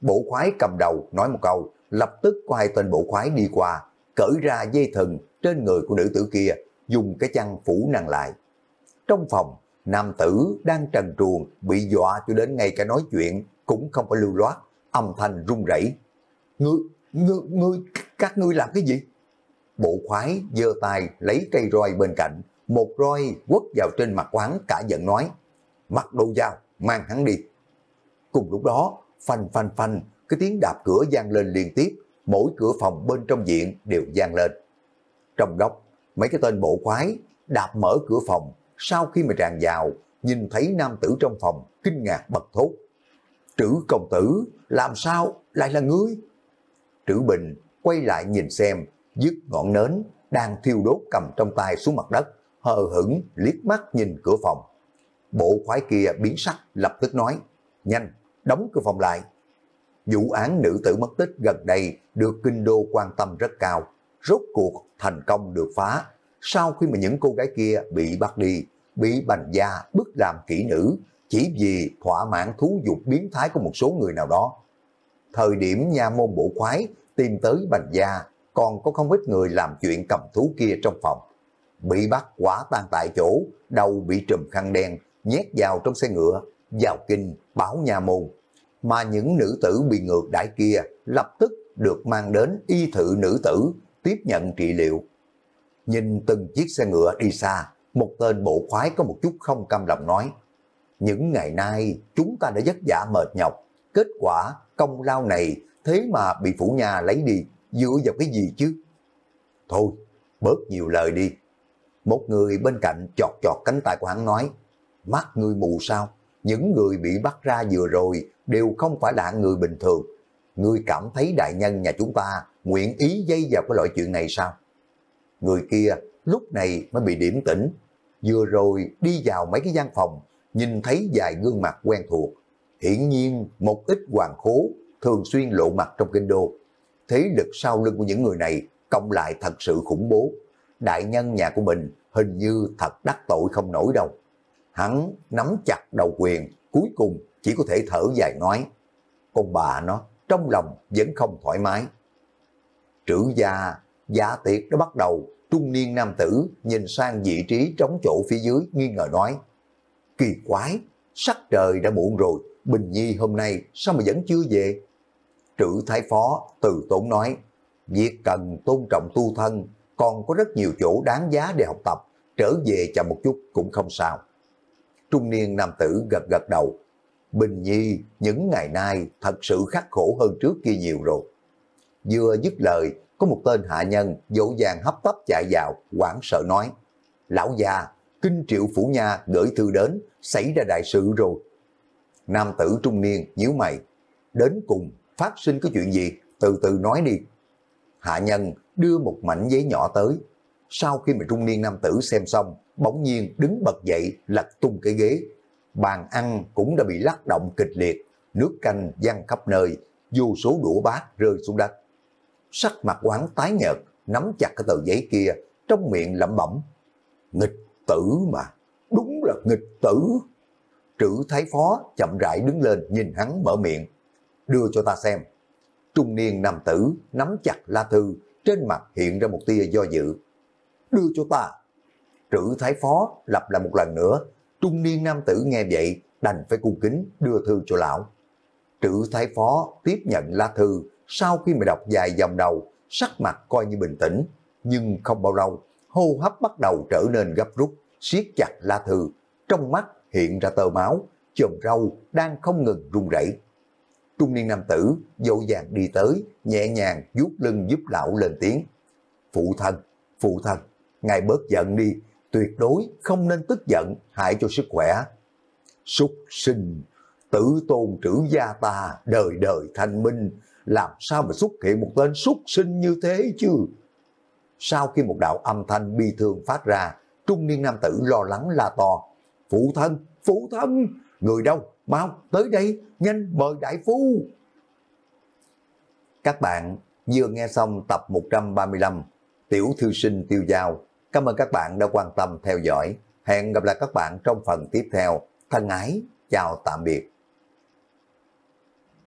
Bộ khoái cầm đầu nói một câu, lập tức có hai tên bộ khoái đi qua, cởi ra dây thừng trên người của nữ tử kia, dùng cái chăn phủ nàng lại. Trong phòng, nam tử đang trần truồng bị dọa cho đến ngay cả nói chuyện cũng không có lưu loát, âm thanh run rẩy. Ngươi, ngươi, ngươi, các ngươi làm cái gì? Bộ khoái giơ tay lấy cây roi bên cạnh, một roi quất vào trên mặt quán cả giận nói, mặc đồ dao, mang hắn đi. Cùng lúc đó, phanh phanh phanh, cái tiếng đạp cửa gian lên liên tiếp, mỗi cửa phòng bên trong diện đều gian lên. Trong góc, mấy cái tên bộ khoái đạp mở cửa phòng, sau khi mà tràn vào, nhìn thấy nam tử trong phòng, kinh ngạc bật thốt. Trữ công tử, làm sao lại là ngươi? Trữ Bình quay lại nhìn xem, dứt ngọn nến, đang thiêu đốt cầm trong tay xuống mặt đất, hờ hững liếc mắt nhìn cửa phòng. Bộ khoái kia biến sắc lập tức nói, nhanh, đóng cửa phòng lại. Vụ án nữ tử mất tích gần đây được kinh đô quan tâm rất cao rốt cuộc thành công được phá. Sau khi mà những cô gái kia bị bắt đi, bị bành gia bức làm kỹ nữ, chỉ vì thỏa mãn thú dục biến thái của một số người nào đó. Thời điểm nha môn bộ khoái tìm tới bành gia, còn có không ít người làm chuyện cầm thú kia trong phòng. Bị bắt quả tan tại chỗ, đầu bị trùm khăn đen, nhét vào trong xe ngựa, vào kinh, báo nhà môn. Mà những nữ tử bị ngược đãi kia lập tức được mang đến y thự nữ tử tiếp nhận trị liệu. Nhìn từng chiếc xe ngựa đi xa, một tên bộ khoái có một chút không cam lòng nói. Những ngày nay chúng ta đã vất vả mệt nhọc, kết quả công lao này thế mà bị phủ nhà lấy đi, dựa vào cái gì chứ? Thôi, bớt nhiều lời đi. Một người bên cạnh chọt chọt cánh tay của hắn nói, mắt ngươi mù sao? Những người bị bắt ra vừa rồi đều không phải là người bình thường. Ngươi cảm thấy đại nhân nhà chúng ta nguyện ý dây vào cái loại chuyện này sao? Người kia lúc này mới bị điểm tỉnh, vừa rồi đi vào mấy cái gian phòng, nhìn thấy vài gương mặt quen thuộc. Hiển nhiên một ít hoàng khố thường xuyên lộ mặt trong kinh đô. Thế lực sau lưng của những người này cộng lại thật sự khủng bố. Đại nhân nhà của mình hình như thật đắc tội không nổi đâu. Hắn nắm chặt đầu quyền, cuối cùng chỉ có thể thở dài nói. Còn bà nó trong lòng vẫn không thoải mái trữ già, giả tiệc đã bắt đầu, trung niên nam tử nhìn sang vị trí trống chỗ phía dưới nghi ngờ nói. Kỳ quái, sắc trời đã muộn rồi, Bình Nhi hôm nay sao mà vẫn chưa về? Trữ Thái Phó từ tốn nói, việc cần tôn trọng tu thân, còn có rất nhiều chỗ đáng giá để học tập, trở về chậm một chút cũng không sao. Trung niên nam tử gật gật đầu, Bình Nhi những ngày nay thật sự khắc khổ hơn trước kia nhiều rồi. Vừa dứt lời, có một tên hạ nhân dỗ dàng hấp tấp chạy vào, quảng sợ nói. Lão già, kinh triệu phủ nha gửi thư đến, xảy ra đại sự rồi. Nam tử trung niên nhíu mày, đến cùng phát sinh cái chuyện gì, từ từ nói đi. Hạ nhân đưa một mảnh giấy nhỏ tới. Sau khi mà trung niên nam tử xem xong, bỗng nhiên đứng bật dậy lật tung cái ghế. Bàn ăn cũng đã bị lắc động kịch liệt, nước canh văng khắp nơi, vô số đũa bát rơi xuống đất sắc mặt quán tái nhợt, nắm chặt cái tờ giấy kia, trong miệng lẩm bẩm. Nghịch tử mà, đúng là nghịch tử. Trữ Thái Phó chậm rãi đứng lên nhìn hắn mở miệng. Đưa cho ta xem. Trung niên nam tử nắm chặt la thư, trên mặt hiện ra một tia do dự. Đưa cho ta. Trữ Thái Phó lặp lại một lần nữa. Trung niên nam tử nghe vậy, đành phải cung kính đưa thư cho lão. Trữ Thái Phó tiếp nhận lá thư, sau khi mà đọc dài dòng đầu, sắc mặt coi như bình tĩnh, nhưng không bao lâu, hô hấp bắt đầu trở nên gấp rút, siết chặt la thư, trong mắt hiện ra tờ máu, chòm râu đang không ngừng run rẩy. Trung niên nam tử dỗ dàng đi tới, nhẹ nhàng vuốt lưng giúp lão lên tiếng. Phụ thân, phụ thân, ngài bớt giận đi, tuyệt đối không nên tức giận, hại cho sức khỏe. Súc sinh, tử tôn trữ gia ta, đời đời thanh minh, làm sao mà xuất hiện một tên súc sinh như thế chứ? Sau khi một đạo âm thanh bi thương phát ra, trung niên nam tử lo lắng la to. Phụ thân, phụ thân, người đâu, mau, tới đây, nhanh mời đại phu. Các bạn vừa nghe xong tập 135 Tiểu Thư Sinh Tiêu Giao. Cảm ơn các bạn đã quan tâm theo dõi. Hẹn gặp lại các bạn trong phần tiếp theo. Thân ái, chào tạm biệt.